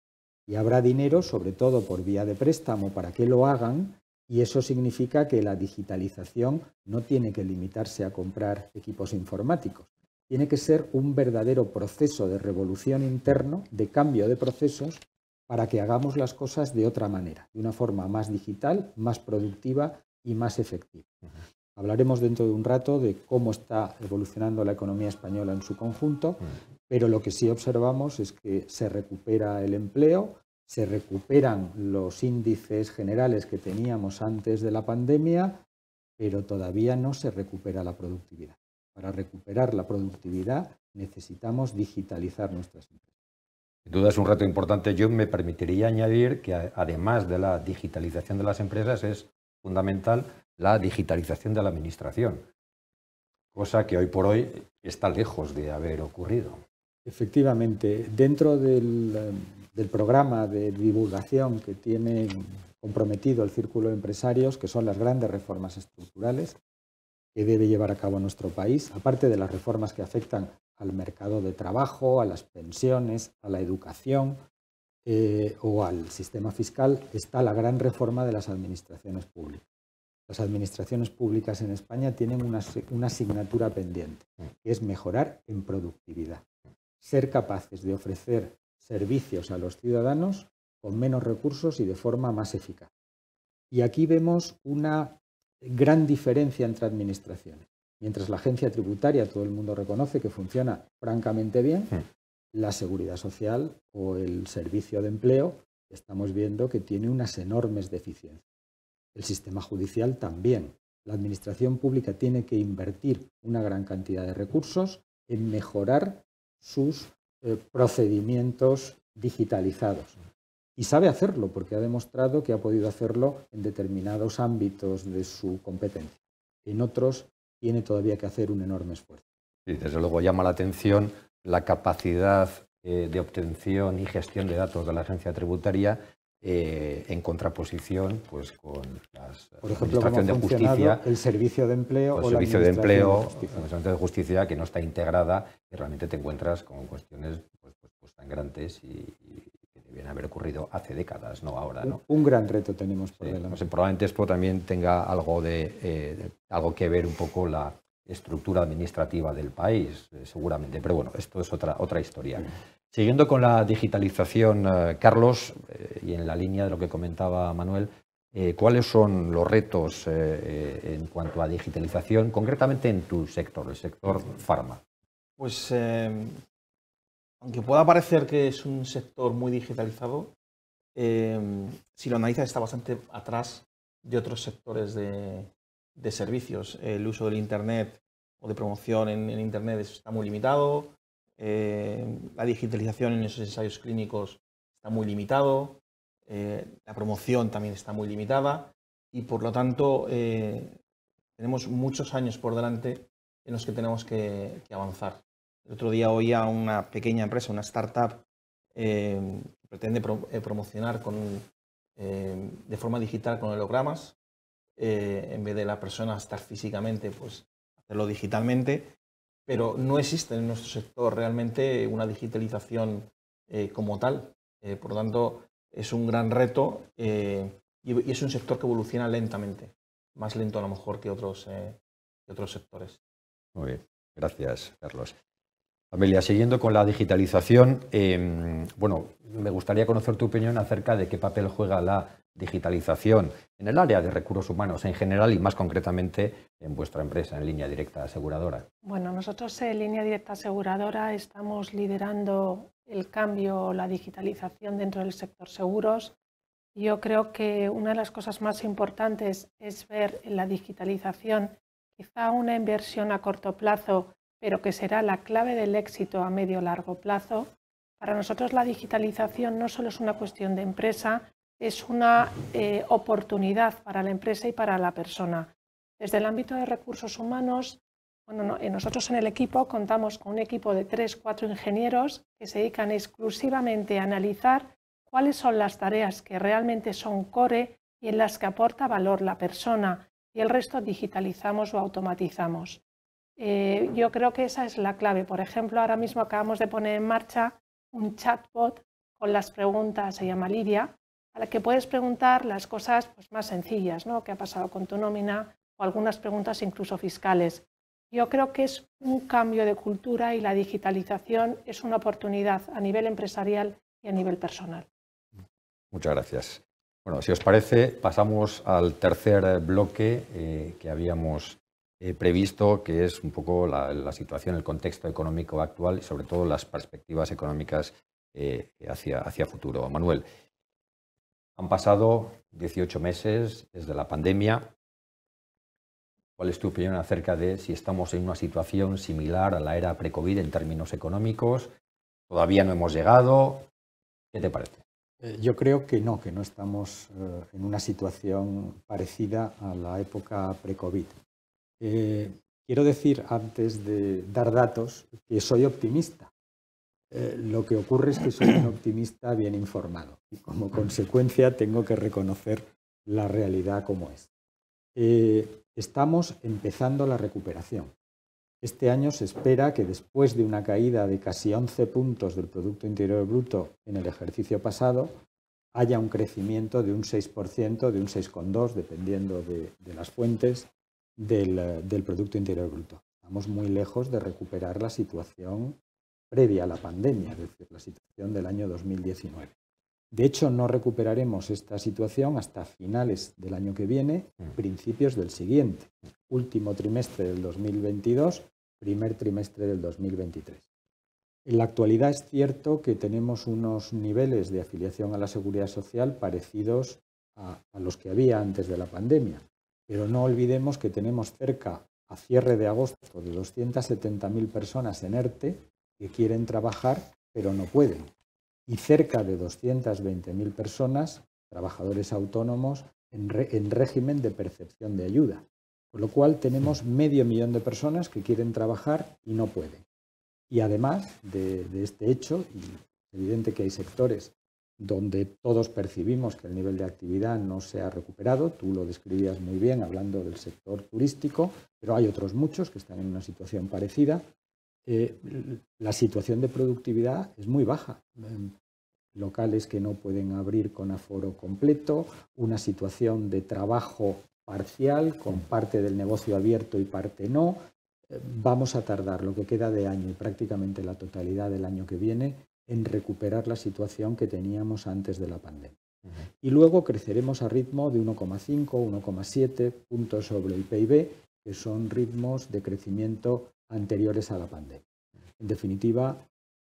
Y habrá dinero, sobre todo por vía de préstamo, para que lo hagan, y eso significa que la digitalización no tiene que limitarse a comprar equipos informáticos. Tiene que ser un verdadero proceso de revolución interno, de cambio de procesos, para que hagamos las cosas de otra manera, de una forma más digital, más productiva y más efectiva. Hablaremos dentro de un rato de cómo está evolucionando la economía española en su conjunto, pero lo que sí observamos es que se recupera el empleo, se recuperan los índices generales que teníamos antes de la pandemia, pero todavía no se recupera la productividad. Para recuperar la productividad necesitamos digitalizar nuestras empresas. Sin duda es un reto importante. Yo me permitiría añadir que además de la digitalización de las empresas es fundamental la digitalización de la administración, cosa que hoy por hoy está lejos de haber ocurrido. Efectivamente, dentro del, del programa de divulgación que tiene comprometido el Círculo de Empresarios, que son las grandes reformas estructurales que debe llevar a cabo nuestro país, aparte de las reformas que afectan al mercado de trabajo, a las pensiones, a la educación eh, o al sistema fiscal, está la gran reforma de las administraciones públicas. Las administraciones públicas en España tienen una, una asignatura pendiente, que es mejorar en productividad, ser capaces de ofrecer servicios a los ciudadanos con menos recursos y de forma más eficaz. Y aquí vemos una gran diferencia entre administraciones. Mientras la agencia tributaria, todo el mundo reconoce que funciona francamente bien, la seguridad social o el servicio de empleo estamos viendo que tiene unas enormes deficiencias. El sistema judicial también. La administración pública tiene que invertir una gran cantidad de recursos en mejorar sus eh, procedimientos digitalizados. Y sabe hacerlo porque ha demostrado que ha podido hacerlo en determinados ámbitos de su competencia. En otros tiene todavía que hacer un enorme esfuerzo. Y desde luego llama la atención la capacidad eh, de obtención y gestión de datos de la agencia tributaria eh, en contraposición pues, con la Administración de Justicia. El Servicio de Empleo. El justicia. que no está integrada que realmente te encuentras con cuestiones pues, pues, pues y, que debían haber ocurrido hace décadas, no ahora. ¿no? Un gran reto tenemos por sí, probablemente esto también tenga algo, eh, de, algo que ver un poco la estructura administrativa del país, eh, seguramente, pero bueno, esto es otra, otra historia. Siguiendo con la digitalización, eh, Carlos, eh, y en la línea de lo que comentaba Manuel, eh, ¿cuáles son los retos en cuanto a digitalización, concretamente en tu sector, el sector farma? Pues, aunque pueda parecer que es un sector muy digitalizado, si lo analizas está bastante atrás de otros sectores de, servicios. El uso del Internet o de promoción en Internet está muy limitado eh, la digitalización en esos ensayos clínicos está muy limitado, eh, la promoción también está muy limitada y por lo tanto eh, tenemos muchos años por delante en los que tenemos que, avanzar. El otro día oía una pequeña empresa, una startup, pretende promocionar de forma digital con hologramas, en vez de la persona estar físicamente, pues hacerlo digitalmente pero no existe en nuestro sector realmente una digitalización eh, como tal. Eh, por lo tanto, es un gran reto eh, y, es un sector que evoluciona lentamente, más lento a lo mejor que otros, que otros sectores. Muy bien, gracias, Carlos. Amelia, siguiendo con la digitalización, em, bueno, me gustaría conocer tu opinión acerca de qué papel juega la digitalización en el área de recursos humanos en general y más concretamente en vuestra empresa, en Línea Directa Aseguradora? Bueno, nosotros en Línea Directa Aseguradora estamos liderando el cambio, la digitalización dentro del sector seguros. Yo creo que una de las cosas más importantes es ver en la digitalización quizá una inversión a corto plazo, pero que será la clave del éxito a medio-largo plazo. Para nosotros la digitalización no solo es una cuestión de empresa, es una eh, oportunidad para la empresa y para la persona. Desde el ámbito de recursos humanos, eh, nosotros en el equipo contamos con un equipo de tres, cuatro ingenieros que se dedican exclusivamente a analizar cuáles son las tareas que realmente son core y en las que aporta valor la persona y el resto digitalizamos o automatizamos. Eh, yo creo que esa es la clave. Por ejemplo, ahora mismo acabamos de poner en marcha un chatbot con las preguntas, se llama Lidia, a la que puedes preguntar las cosas pues, más sencillas, ¿no? ¿Qué ha pasado con tu nómina? O algunas preguntas incluso fiscales. Yo creo que es un cambio de cultura y la digitalización es una oportunidad a nivel empresarial y a nivel personal. Muchas gracias. Bueno, si os parece, pasamos al tercer bloque eh, que habíamos eh, previsto, que es un poco la, situación, el contexto económico actual y sobre todo las perspectivas económicas eh, hacia, hacia futuro. Manuel, han pasado 18 meses desde la pandemia. ¿Cuál es tu opinión acerca de si estamos en una situación similar a la era pre-COVID en términos económicos? ¿Todavía no hemos llegado? ¿Qué te parece? Eh, yo creo que no, que no estamos eh, en una situación parecida a la época pre-COVID. Eh, quiero decir, antes de dar datos, que soy optimista. Eh, lo que ocurre es que soy un optimista bien informado y como consecuencia tengo que reconocer la realidad como es. Eh, estamos empezando la recuperación. Este año se espera que después de una caída de casi 11 puntos del Producto Interior Bruto en el ejercicio pasado, haya un crecimiento de un 6%, de un 6,2%, dependiendo de, las fuentes, del, del Producto Interior Bruto. Estamos muy lejos de recuperar la situación previa a la pandemia, es decir, la situación del año 2019. De hecho, no recuperaremos esta situación hasta finales del año que viene, mm. principios del siguiente, último trimestre del 2022, primer trimestre del 2023. En la actualidad es cierto que tenemos unos niveles de afiliación a la seguridad social parecidos a, los que había antes de la pandemia, pero no olvidemos que tenemos cerca a cierre de agosto de 270.000 personas en ERTE, que quieren trabajar pero no pueden. Y cerca de 220.000 personas, trabajadores autónomos, en, régimen de percepción de ayuda. por lo cual tenemos medio millón de personas que quieren trabajar y no pueden. Y además de, este hecho, es evidente que hay sectores donde todos percibimos que el nivel de actividad no se ha recuperado. Tú lo describías muy bien hablando del sector turístico, pero hay otros muchos que están en una situación parecida. Eh, la situación de productividad es muy baja. Em, locales que no pueden abrir con aforo completo, una situación de trabajo parcial con parte del negocio abierto y parte no. Eh, vamos a tardar lo que queda de año y prácticamente la totalidad del año que viene en recuperar la situación que teníamos antes de la pandemia. Y luego creceremos a ritmo de 1,5, 1,7 puntos sobre el PIB, que son ritmos de crecimiento anteriores a la pandemia. En definitiva,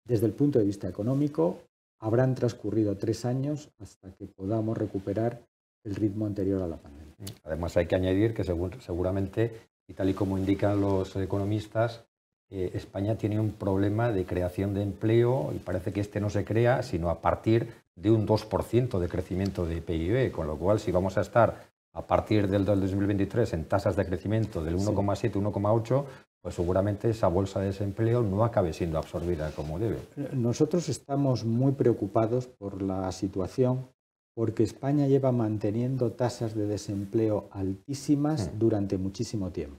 desde el punto de vista económico, habrán transcurrido tres años hasta que podamos recuperar el ritmo anterior a la pandemia. Además, hay que añadir que seguramente, y tal y como indican los economistas, eh, España tiene un problema de creación de empleo y parece que este no se crea sino a partir de un 2% de crecimiento de PIB, con lo cual si vamos a estar a partir del 2023 en tasas de crecimiento del 1,7-1,8, pues seguramente esa bolsa de desempleo no acabe siendo absorbida como debe. Nosotros estamos muy preocupados por la situación porque España lleva manteniendo tasas de desempleo altísimas mm. durante muchísimo tiempo.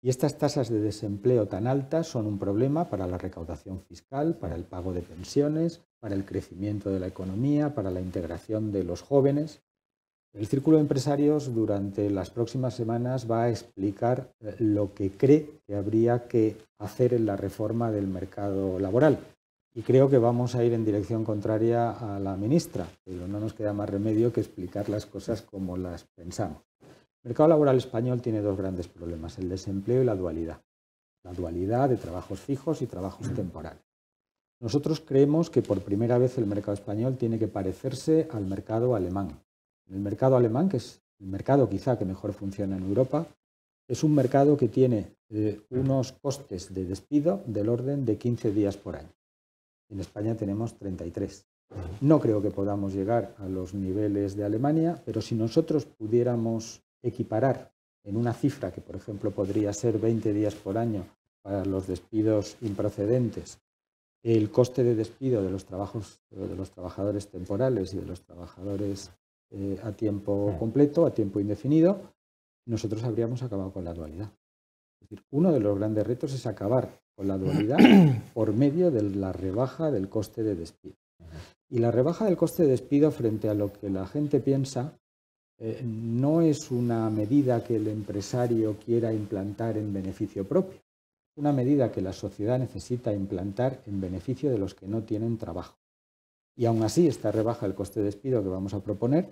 Y estas tasas de desempleo tan altas son un problema para la recaudación fiscal, para el pago de pensiones, para el crecimiento de la economía, para la integración de los jóvenes. El Círculo de Empresarios durante las próximas semanas va a explicar eh, lo que cree que habría que hacer en la reforma del mercado laboral. Y creo que vamos a ir en dirección contraria a la ministra, pero no nos queda más remedio que explicar las cosas como las pensamos. El mercado laboral español tiene dos grandes problemas, el desempleo y la dualidad. La dualidad de trabajos fijos y trabajos temporales. Nosotros creemos que por primera vez el mercado español tiene que parecerse al mercado alemán, el mercado alemán, que es el mercado quizá que mejor funciona en Europa, es un mercado que tiene eh, unos costes de despido del orden de 15 días por año. En España tenemos 33. No creo que podamos llegar a los niveles de Alemania, pero si nosotros pudiéramos equiparar en una cifra que, por ejemplo, podría ser 20 días por año para los despidos improcedentes, el coste de despido de los, trabajos, de los trabajadores temporales y de los trabajadores eh, a tiempo completo, a tiempo indefinido, nosotros habríamos acabado con la dualidad. Es decir, uno de los grandes retos es acabar con la dualidad por medio de la rebaja del coste de despido. Y la rebaja del coste de despido frente a lo que la gente piensa eh, no es una medida que el empresario quiera implantar en beneficio propio, una medida que la sociedad necesita implantar en beneficio de los que no tienen trabajo. Y aún así, esta rebaja del coste de despido que vamos a proponer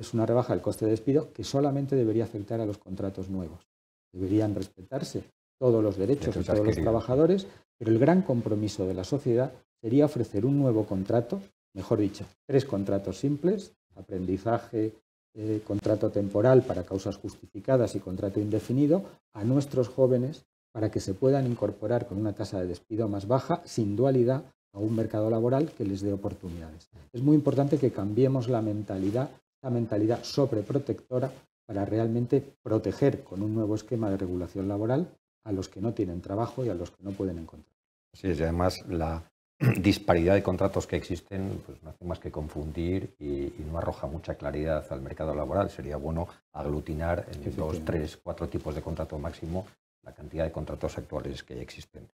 es una rebaja del coste de despido que solamente debería afectar a los contratos nuevos. Deberían respetarse todos los derechos de todos los trabajadores, pero el gran compromiso de la sociedad sería ofrecer un nuevo contrato, mejor dicho, tres contratos simples, aprendizaje, eh, contrato temporal para causas justificadas y contrato indefinido, a nuestros jóvenes para que se puedan incorporar con una tasa de despido más baja, sin dualidad, a un mercado laboral que les dé oportunidades. Es muy importante que cambiemos la mentalidad, la mentalidad sobreprotectora, para realmente proteger con un nuevo esquema de regulación laboral a los que no tienen trabajo y a los que no pueden encontrar. Sí, y además la disparidad de contratos que existen pues no hace más que confundir y, no arroja mucha claridad al mercado laboral. Sería bueno aglutinar en estos dos, tres, cuatro tipos de contrato máximo la cantidad de contratos actuales que existen.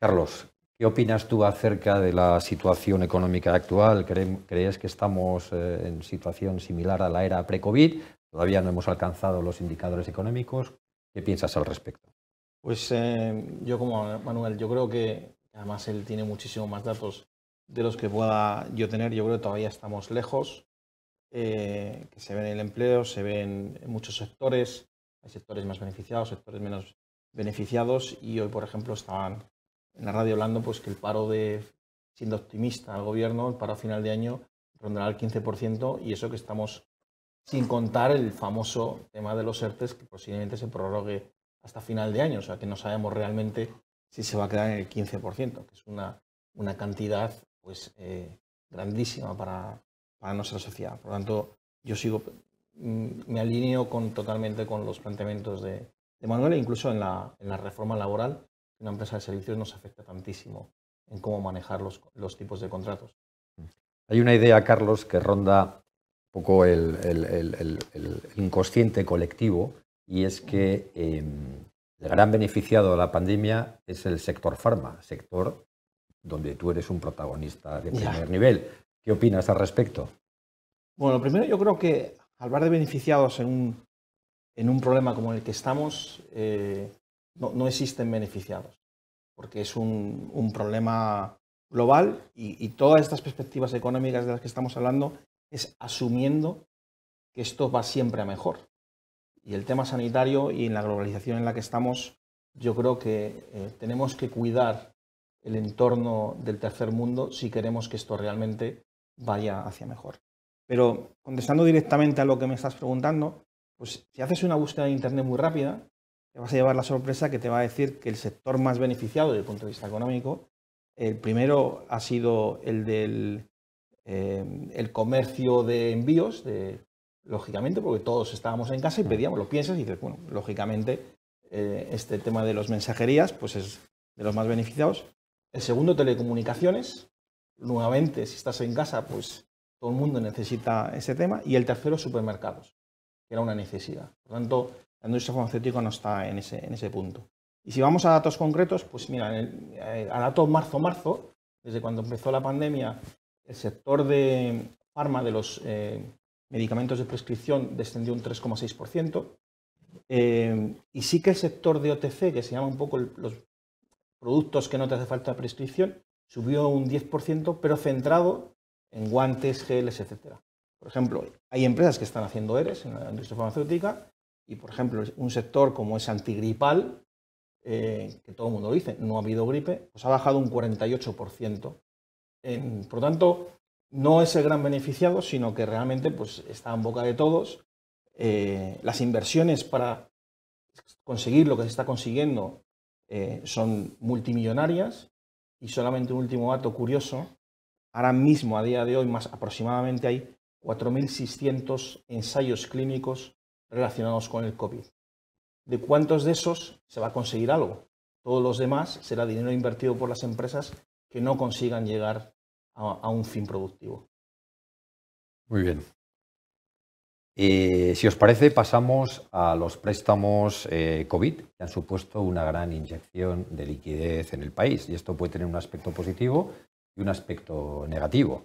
Carlos, ¿Qué opinas tú acerca de la situación económica actual? ¿Crees que estamos eh, en situación similar a la era pre-COVID? Todavía no hemos alcanzado los indicadores económicos. ¿Qué piensas al respecto? Pues eh, yo como Manuel, yo creo que además él tiene muchísimo más datos de los que pueda yo tener. Yo creo que todavía estamos lejos, eh, que se ve en el empleo, se ven en muchos sectores. Hay sectores más beneficiados, sectores menos beneficiados y hoy, por ejemplo, estaban en la radio hablando pues que el paro de, siendo optimista al gobierno, el paro a final de año rondará el 15% y eso que estamos sin contar el famoso tema de los ERTES que posiblemente se prorrogue hasta final de año, o sea que no sabemos realmente si se va a quedar en el 15%, que es una, cantidad pues eh, grandísima para, para nuestra sociedad. Por lo tanto, yo sigo, mm, me alineo con, totalmente con los planteamientos de, de Manuel, incluso en la, en la reforma laboral, una empresa de servicios nos afecta tantísimo en cómo manejar los, tipos de contratos. Hay una idea, Carlos, que ronda un poco el, inconsciente colectivo y es que em, el gran beneficiado de la pandemia es el sector farma, sector donde tú eres un protagonista de primer nivel. ¿Qué opinas al respecto? Bueno, primero yo creo que al hablar de beneficiados en un, problema como el que estamos, eh, no, existen beneficiados, porque es un, problema global y, todas estas perspectivas económicas de las que estamos hablando es asumiendo que esto va siempre a mejor. Y el tema sanitario y en la globalización en la que estamos, yo creo que eh, tenemos que cuidar el entorno del tercer mundo si queremos que esto realmente vaya hacia mejor. Pero contestando directamente a lo que me estás preguntando, pues si haces una búsqueda de Internet muy rápida, te vas a llevar la sorpresa que te va a decir que el sector más beneficiado desde el punto de vista económico, el primero ha sido el del eh, el comercio de envíos, lógicamente, porque todos estábamos en casa y pedíamos, lo piensas y dices, bueno, lógicamente eh, este tema de las mensajerías pues es de los más beneficiados. El segundo, telecomunicaciones. Nuevamente, si estás en casa, pues todo el mundo necesita ese tema. Y el tercero, supermercados, que era una necesidad. Por tanto, la industria farmacéutica no está en ese, en ese punto. Y si vamos a datos concretos, pues mira, eh, a datos marzo-marzo, desde cuando empezó la pandemia, el sector de farma de los eh, medicamentos de prescripción descendió un 3,6%. Eh, y sí que el sector de OTC, que se llama un poco los productos que no te hace falta prescripción, subió un 10%, pero centrado en guantes, geles, etc. Por ejemplo, hay empresas que están haciendo ERES en la industria farmacéutica y, por ejemplo, un sector como es antigripal, eh, que todo el mundo dice, no ha habido gripe, pues ha bajado un 48%. por lo tanto, no es el gran beneficiado, sino que realmente pues, está en boca de todos. Eh, las inversiones para conseguir lo que se está consiguiendo eh, son multimillonarias y solamente un último dato curioso, ahora mismo a día de hoy más aproximadamente hay 4.600 ensayos clínicos relacionados con el COVID. ¿De cuántos de esos se va a conseguir algo? Todos los demás será dinero invertido por las empresas que no consigan llegar a, un fin productivo. Muy bien. Eh, si os parece, pasamos a los préstamos eh, COVID, que han supuesto una gran inyección de liquidez en el país. Y esto puede tener un aspecto positivo y un aspecto negativo.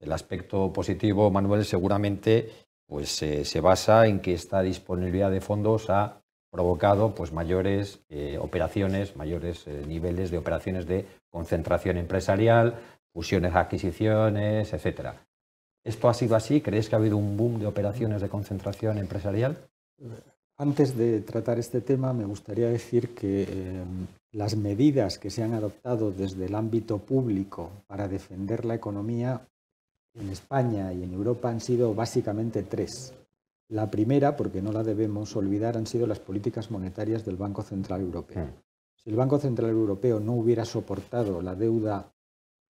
El aspecto positivo, Manuel, seguramente pues eh, se basa en que esta disponibilidad de fondos ha provocado pues, mayores eh, operaciones, mayores eh, niveles de operaciones de concentración empresarial, fusiones, adquisiciones, etcétera. ¿Esto ha sido así? ¿Crees que ha habido un boom de operaciones de concentración empresarial? Antes de tratar este tema, me gustaría decir que las medidas que se han adoptado desde el ámbito público para defender la economía en España y en Europa han sido básicamente tres. La primera, porque no la debemos olvidar, han sido las políticas monetarias del Banco Central Europeo. Hmm. Si el Banco Central Europeo no hubiera soportado la deuda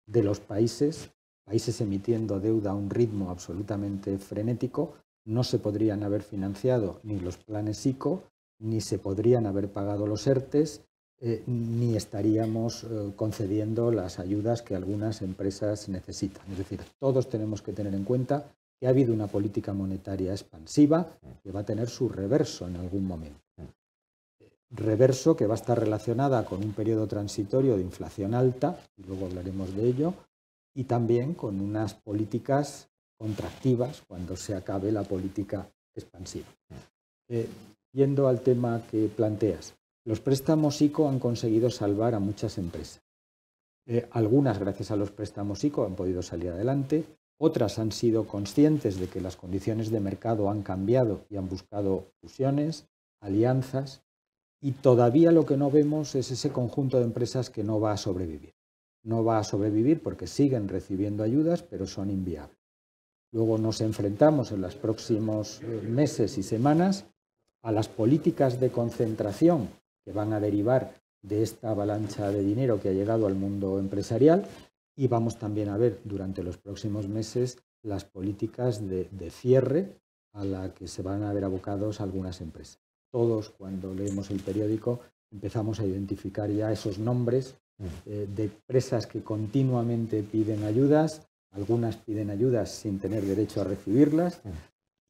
de los países, países emitiendo deuda a un ritmo absolutamente frenético, no se podrían haber financiado ni los planes ICO, ni se podrían haber pagado los ERTES, eh, ni estaríamos eh, concediendo las ayudas que algunas empresas necesitan. Es decir, todos tenemos que tener en cuenta que ha habido una política monetaria expansiva que va a tener su reverso en algún momento. Eh, reverso que va a estar relacionada con un periodo transitorio de inflación alta, y luego hablaremos de ello, y también con unas políticas contractivas cuando se acabe la política expansiva. yendo al tema que planteas, los préstamos ICO han conseguido salvar a muchas empresas. Eh, algunas, gracias a los préstamos ICO, han podido salir adelante. Otras han sido conscientes de que las condiciones de mercado han cambiado y han buscado fusiones, alianzas. Y todavía lo que no vemos es ese conjunto de empresas que no va a sobrevivir. No va a sobrevivir porque siguen recibiendo ayudas, pero son inviables. Luego nos enfrentamos en los próximos eh, meses y semanas a las políticas de concentración que van a derivar de esta avalancha de dinero que ha llegado al mundo empresarial y vamos también a ver durante los próximos meses las políticas de, cierre a la que se van a ver abocados algunas empresas. Todos cuando leemos el periódico empezamos a identificar ya esos nombres mm. eh, de empresas que continuamente piden ayudas, algunas piden ayudas sin tener derecho a recibirlas mm.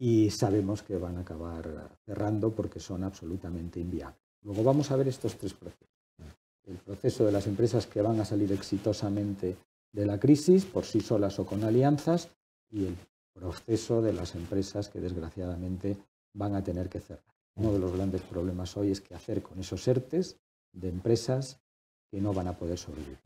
y sabemos que van a acabar cerrando porque son absolutamente inviables. Luego vamos a ver estos tres procesos. El proceso de las empresas que van a salir exitosamente de la crisis, por sí solas o con alianzas, y el proceso de las empresas que desgraciadamente van a tener que cerrar. Uno de los grandes problemas hoy es qué hacer con esos ERTES de empresas que no van a poder sobrevivir.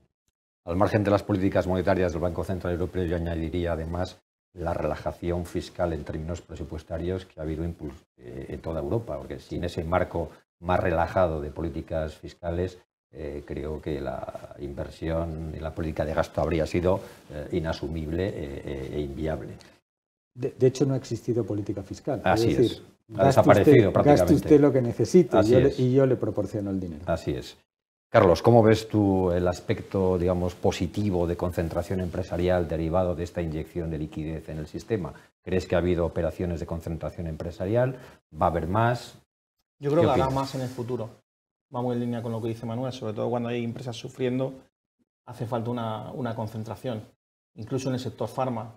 Al margen de las políticas monetarias del Banco Central Europeo, yo añadiría además la relajación fiscal en términos presupuestarios que ha habido en eh, toda Europa, porque sin ese marco más relajado de políticas fiscales, eh, creo que la inversión y la política de gasto habría sido eh, inasumible eh, e inviable. De, hecho, no ha existido política fiscal. Así es, Ha desaparecido prácticamente. Gaste usted lo que necesite y yo, le, y yo, le proporciono el dinero. Así es. Carlos, ¿cómo ves tú el aspecto, digamos, positivo de concentración empresarial derivado de esta inyección de liquidez en el sistema? ¿Crees que ha habido operaciones de concentración empresarial? ¿Va a haber más? Yo creo que hará más en el futuro. Vamos en línea con lo que dice Manuel, sobre todo cuando hay empresas sufriendo, hace falta una, concentración. Incluso en el sector farma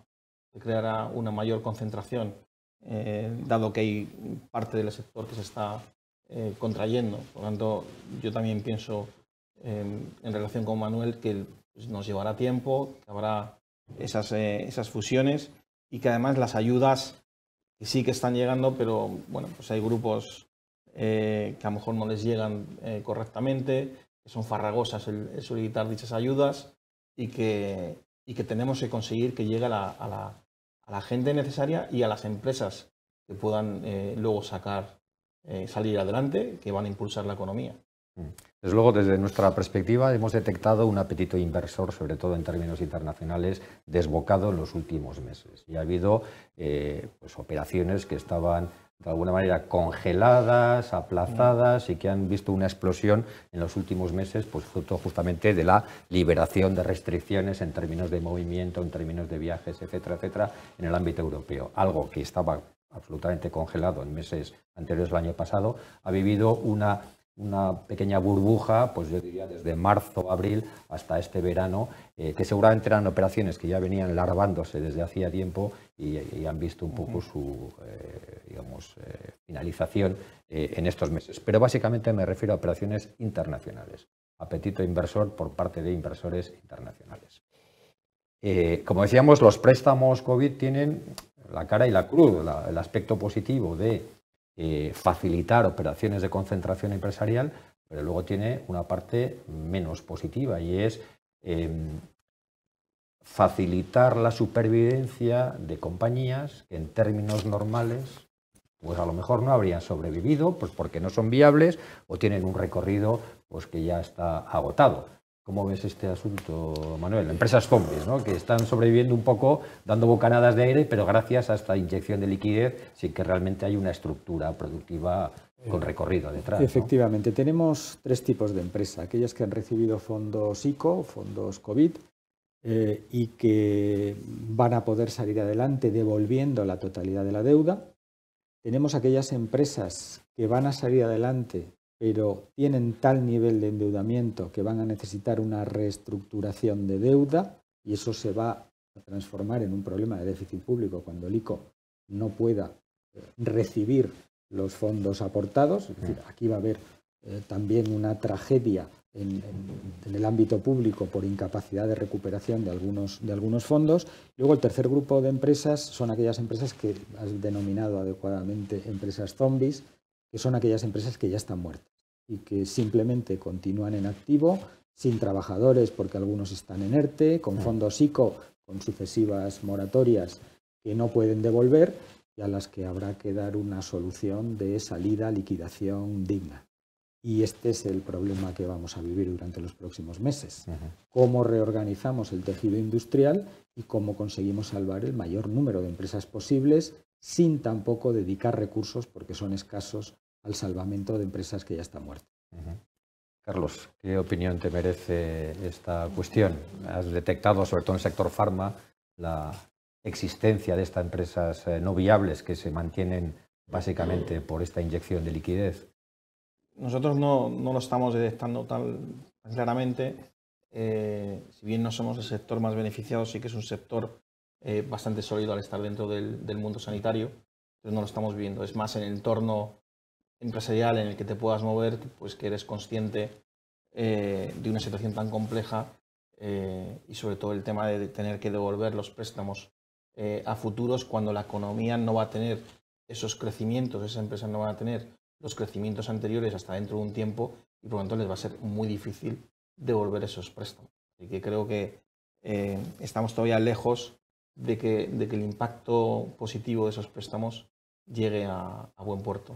se creará una mayor concentración, eh, dado que hay parte del sector que se está eh, contrayendo. Por lo tanto, yo también pienso em, en relación con Manuel que pues, nos llevará tiempo, que habrá esas, eh, esas fusiones y que además las ayudas que sí que están llegando, pero bueno, pues hay grupos eh, que a lo mejor no les llegan eh, correctamente, que son farragosas el, solicitar dichas ayudas y que, y que tenemos que conseguir que llegue a la, gente necesaria y a las empresas que puedan eh, luego sacar, salir adelante, que van a impulsar la economía. Mm. Desde luego, desde nuestra perspectiva, hemos detectado un apetito inversor, sobre todo en términos internacionales, desbocado en los últimos meses. Y ha habido pues, operaciones que estaban de alguna manera congeladas, aplazadas y que han visto una explosión en los últimos meses, pues fruto justamente de la liberación de restricciones en términos de movimiento, en términos de viajes, etcétera, etcétera, en el ámbito europeo. Algo que estaba absolutamente congelado en meses anteriores al año pasado, ha vivido una, pequeña burbuja, pues yo diría desde marzo, abril hasta este verano, eh, que seguramente eran operaciones que ya venían larvándose desde hacía tiempo y, han visto un poco su eh, eh, finalización eh, en estos meses. Pero básicamente me refiero a operaciones internacionales, apetito inversor por parte de inversores internacionales. como decíamos, los préstamos COVID tienen la cara y la cruz, el aspecto positivo de facilitar operaciones de concentración empresarial, pero luego tiene una parte menos positiva y es em, facilitar la supervivencia de compañías que en términos normales pues a lo mejor no habrían sobrevivido pues porque no son viables o tienen un recorrido pues que ya está agotado. ¿Cómo ves este asunto, Manuel? Empresas zombies, ¿no? que están sobreviviendo un poco dando bocanadas de aire, pero gracias a esta inyección de liquidez sí que realmente hay una estructura productiva con eh, recorrido detrás. Efectivamente, tenemos tres tipos de empresas. Aquellas que han recibido fondos ICO, fondos COVID, eh, y que van a poder salir adelante devolviendo la totalidad de la deuda. Tenemos aquellas empresas que van a salir adelante pero tienen tal nivel de endeudamiento que van a necesitar una reestructuración de deuda y eso se va a transformar en un problema de déficit público cuando el ICO no pueda eh, recibir los fondos aportados. Mm. aquí va a haber eh, también una tragedia en, el ámbito público por incapacidad de recuperación de algunos, de algunos fondos. Luego el tercer grupo de empresas son aquellas empresas que has denominado adecuadamente empresas zombies, que son aquellas empresas que ya están muertas y que simplemente continúan en activo, sin trabajadores porque algunos están en ERTE, con mm. fondos ICO, con sucesivas moratorias que no pueden devolver y a las que habrá que dar una solución de salida, liquidación digna. Y este es el problema que vamos a vivir durante los próximos meses. Cómo reorganizamos el tejido industrial y cómo conseguimos salvar el mayor número de empresas posibles sin tampoco dedicar recursos, porque son escasos, al salvamento de empresas que ya están muertas. Carlos, ¿qué opinión te merece esta cuestión? Has detectado, sobre todo en el sector farma, la existencia de estas empresas eh, no viables que se mantienen básicamente por esta inyección de liquidez nosotros no, lo estamos detectando tan, claramente. Eh, si bien no somos el sector más beneficiado, sí que es un sector eh, bastante sólido al estar dentro del, mundo sanitario. pero no lo estamos viendo. Es más en el entorno empresarial en el que te puedas mover, pues que eres consciente eh, de una situación tan compleja y sobre todo el tema de tener que devolver los préstamos a futuros cuando la economía no va a tener esos crecimientos, esas empresas no van a tener los crecimientos anteriores hasta dentro de un tiempo y por lo tanto les va a ser muy difícil devolver esos préstamos. Así que creo que eh, estamos todavía lejos de que, el impacto positivo de esos préstamos llegue a, buen puerto.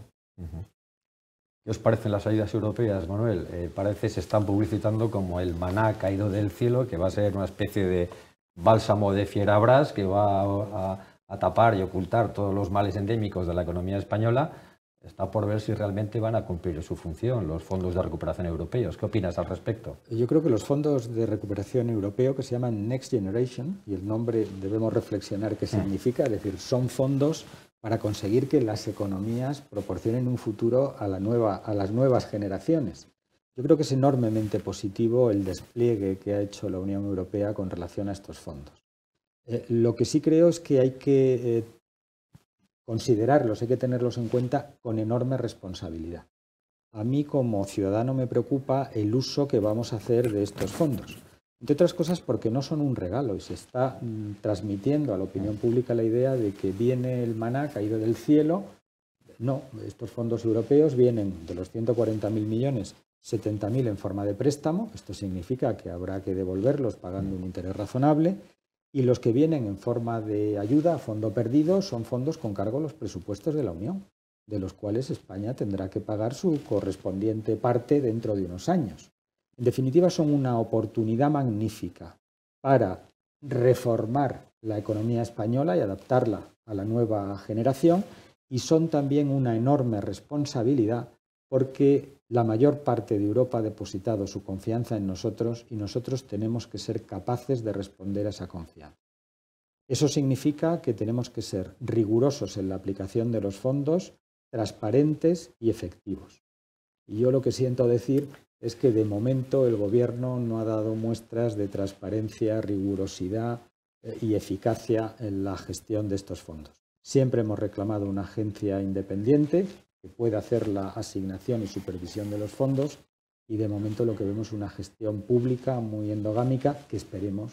¿Qué os parecen las ayudas europeas, Manuel? Parece eh, parece se están publicitando como el maná caído del cielo, que va a ser una especie de bálsamo de fierabras que va a tapar y ocultar todos los males endémicos de la economía española Está por ver si realmente van a cumplir su función los fondos de recuperación europeos. ¿Qué opinas al respecto? Yo creo que los fondos de recuperación europeo, que se llaman Next Generation, y el nombre debemos reflexionar qué mm. significa, es decir, son fondos para conseguir que las economías proporcionen un futuro a, las nuevas generaciones. Yo creo que es enormemente positivo el despliegue que ha hecho la Unión Europea con relación a estos fondos. Eh, lo que sí creo es que hay que eh, Considerarlos, hay que tenerlos en cuenta con enorme responsabilidad. A mí como ciudadano me preocupa el uso que vamos a hacer de estos fondos. Entre otras cosas porque no son un regalo y se está mm, transmitiendo a la opinión pública la idea de que viene el maná caído del cielo. No, estos fondos europeos vienen de los 140.000 millones, 70.000 en forma de préstamo. Esto significa que habrá que devolverlos pagando un interés razonable. Y los que vienen en forma de ayuda a fondo perdido son fondos con cargo a los presupuestos de la Unión, de los cuales España tendrá que pagar su correspondiente parte dentro de unos años. En definitiva, son una oportunidad magnífica para reformar la economía española y adaptarla a la nueva generación y son también una enorme responsabilidad porque la mayor parte de Europa ha depositado su confianza en nosotros y nosotros tenemos que ser capaces de responder a esa confianza. Eso significa que tenemos que ser rigurosos en la aplicación de los fondos, transparentes y efectivos. Y yo lo que siento decir es que de momento el Gobierno no ha dado muestras de transparencia, rigurosidad eh, y eficacia en la gestión de estos fondos. Siempre hemos reclamado una agencia independiente que pueda hacer la asignación y supervisión de los fondos y de momento lo que vemos es una gestión pública muy endogámica que esperemos,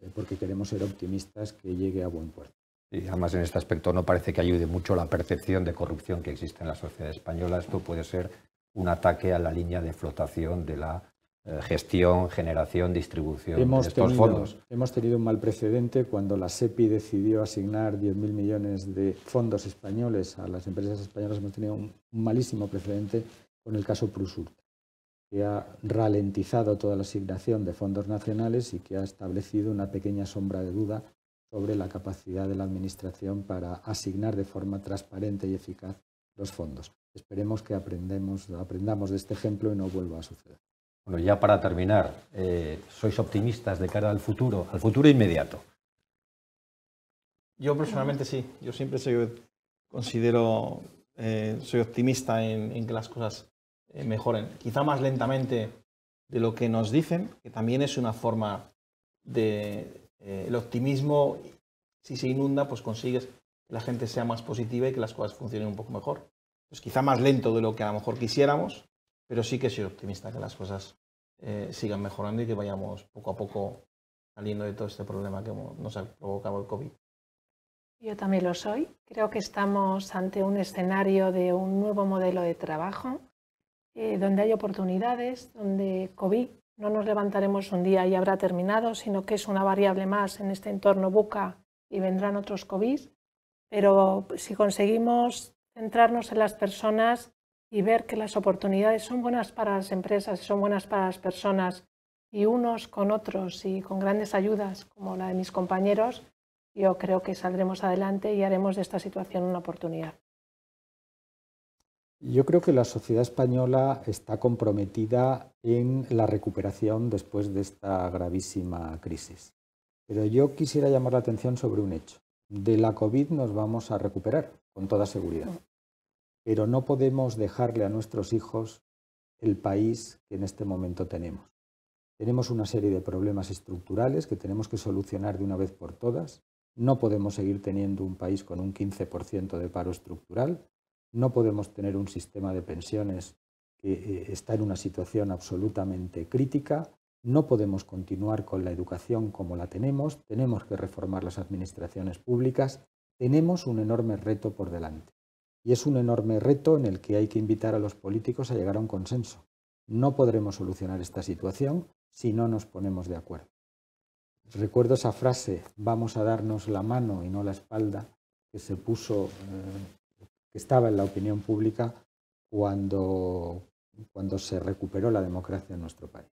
eh, porque queremos ser optimistas, que llegue a buen puerto. Y además en este aspecto no parece que ayude mucho la percepción de corrupción que existe en la sociedad española. Esto puede ser un ataque a la línea de flotación de la eh, gestión, generación, distribución de estos fondos. Hemos tenido un mal precedente cuando la SEPI decidió asignar 10.000 millones de fondos españoles a las empresas españolas. Hemos tenido un malísimo precedente con el caso Prusur, que ha ralentizado toda la asignación de fondos nacionales y que ha establecido una pequeña sombra de duda sobre la capacidad de la Administración para asignar de forma transparente y eficaz los fondos. Esperemos que aprendamos de este ejemplo y no vuelva a suceder. Bueno, ya para terminar, eh, ¿sois optimistas de cara al futuro, al futuro inmediato? Yo personalmente sí, yo siempre soy, considero, eh, soy optimista en, que las cosas eh, mejoren, quizá más lentamente de lo que nos dicen, que también es una forma de, el optimismo, si se inunda, pues consigues que la gente sea más positiva y que las cosas funcionen un poco mejor. Pues quizá más lento de lo que a lo mejor quisiéramos, pero sí que soy optimista que las cosas eh, sigan mejorando y que vayamos poco a poco saliendo de todo este problema que nos ha provocado el COVID. Yo también lo soy. Creo que estamos ante un escenario de un nuevo modelo de trabajo, eh, donde hay oportunidades, donde COVID no nos levantaremos un día y habrá terminado, sino que es una variable más en este entorno buca y vendrán otros COVID. Pero si conseguimos centrarnos en las personas, y ver que las oportunidades son buenas para las empresas, son buenas para las personas y unos con otros y con grandes ayudas como la de mis compañeros, yo creo que saldremos adelante y haremos de esta situación una oportunidad. Yo creo que la sociedad española está comprometida en la recuperación después de esta gravísima crisis. Pero yo quisiera llamar la atención sobre un hecho. De la COVID nos vamos a recuperar, con toda seguridad. Mm pero no podemos dejarle a nuestros hijos el país que en este momento tenemos. Tenemos una serie de problemas estructurales que tenemos que solucionar de una vez por todas. No podemos seguir teniendo un país con un 15% de paro estructural. No podemos tener un sistema de pensiones que eh, está en una situación absolutamente crítica. No podemos continuar con la educación como la tenemos. Tenemos que reformar las administraciones públicas. Tenemos un enorme reto por delante. Y es un enorme reto en el que hay que invitar a los políticos a llegar a un consenso. No podremos solucionar esta situación si no nos ponemos de acuerdo. Recuerdo esa frase, vamos a darnos la mano y no la espalda, que se puso, eh, que estaba en la opinión pública cuando, cuando se recuperó la democracia en nuestro país.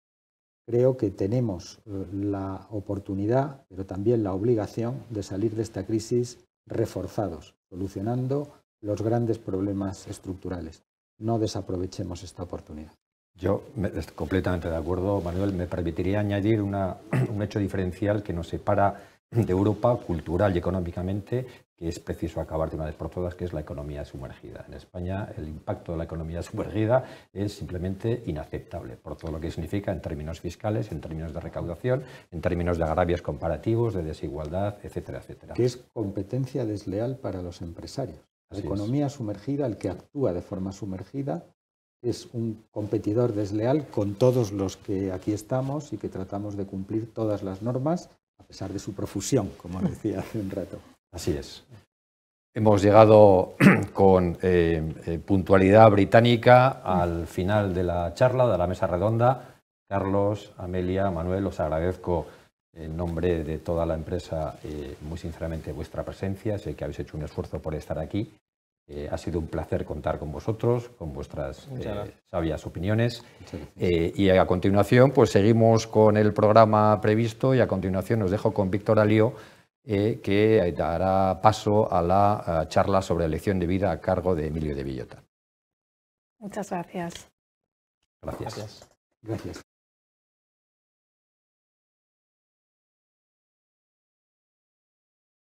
Creo que tenemos eh, la oportunidad, pero también la obligación de salir de esta crisis reforzados, solucionando los grandes problemas estructurales. No desaprovechemos esta oportunidad. Yo estoy completamente de acuerdo, Manuel. Me permitiría añadir un hecho diferencial que nos separa de Europa cultural y económicamente, que es preciso acabar de una vez por todas, que es la economía sumergida. En España el impacto de la economía sumergida es simplemente inaceptable, por todo lo que significa en términos fiscales, en términos de recaudación, en términos de agravios comparativos, de desigualdad, etcétera, etcétera. Que es competencia desleal para los empresarios. La economía sumergida, el que actúa de forma sumergida, es un competidor desleal con todos los que aquí estamos y que tratamos de cumplir todas las normas, a pesar de su profusión, como decía hace un rato. Así es. Hemos llegado con eh, eh, puntualidad británica al final de la charla, de la mesa redonda. Carlos, Amelia, Manuel, os agradezco en nombre de toda la empresa, eh, muy sinceramente vuestra presencia. Sé que habéis hecho un esfuerzo por estar aquí. Eh, ha sido un placer contar con vosotros, con vuestras eh, sabias opiniones. y a continuación, pues seguimos con el programa previsto y a continuación os dejo con Víctor Alío, que dará paso a la charla sobre elección de vida a cargo de Emilio de Villota. Muchas Gracias. gracias. gracias.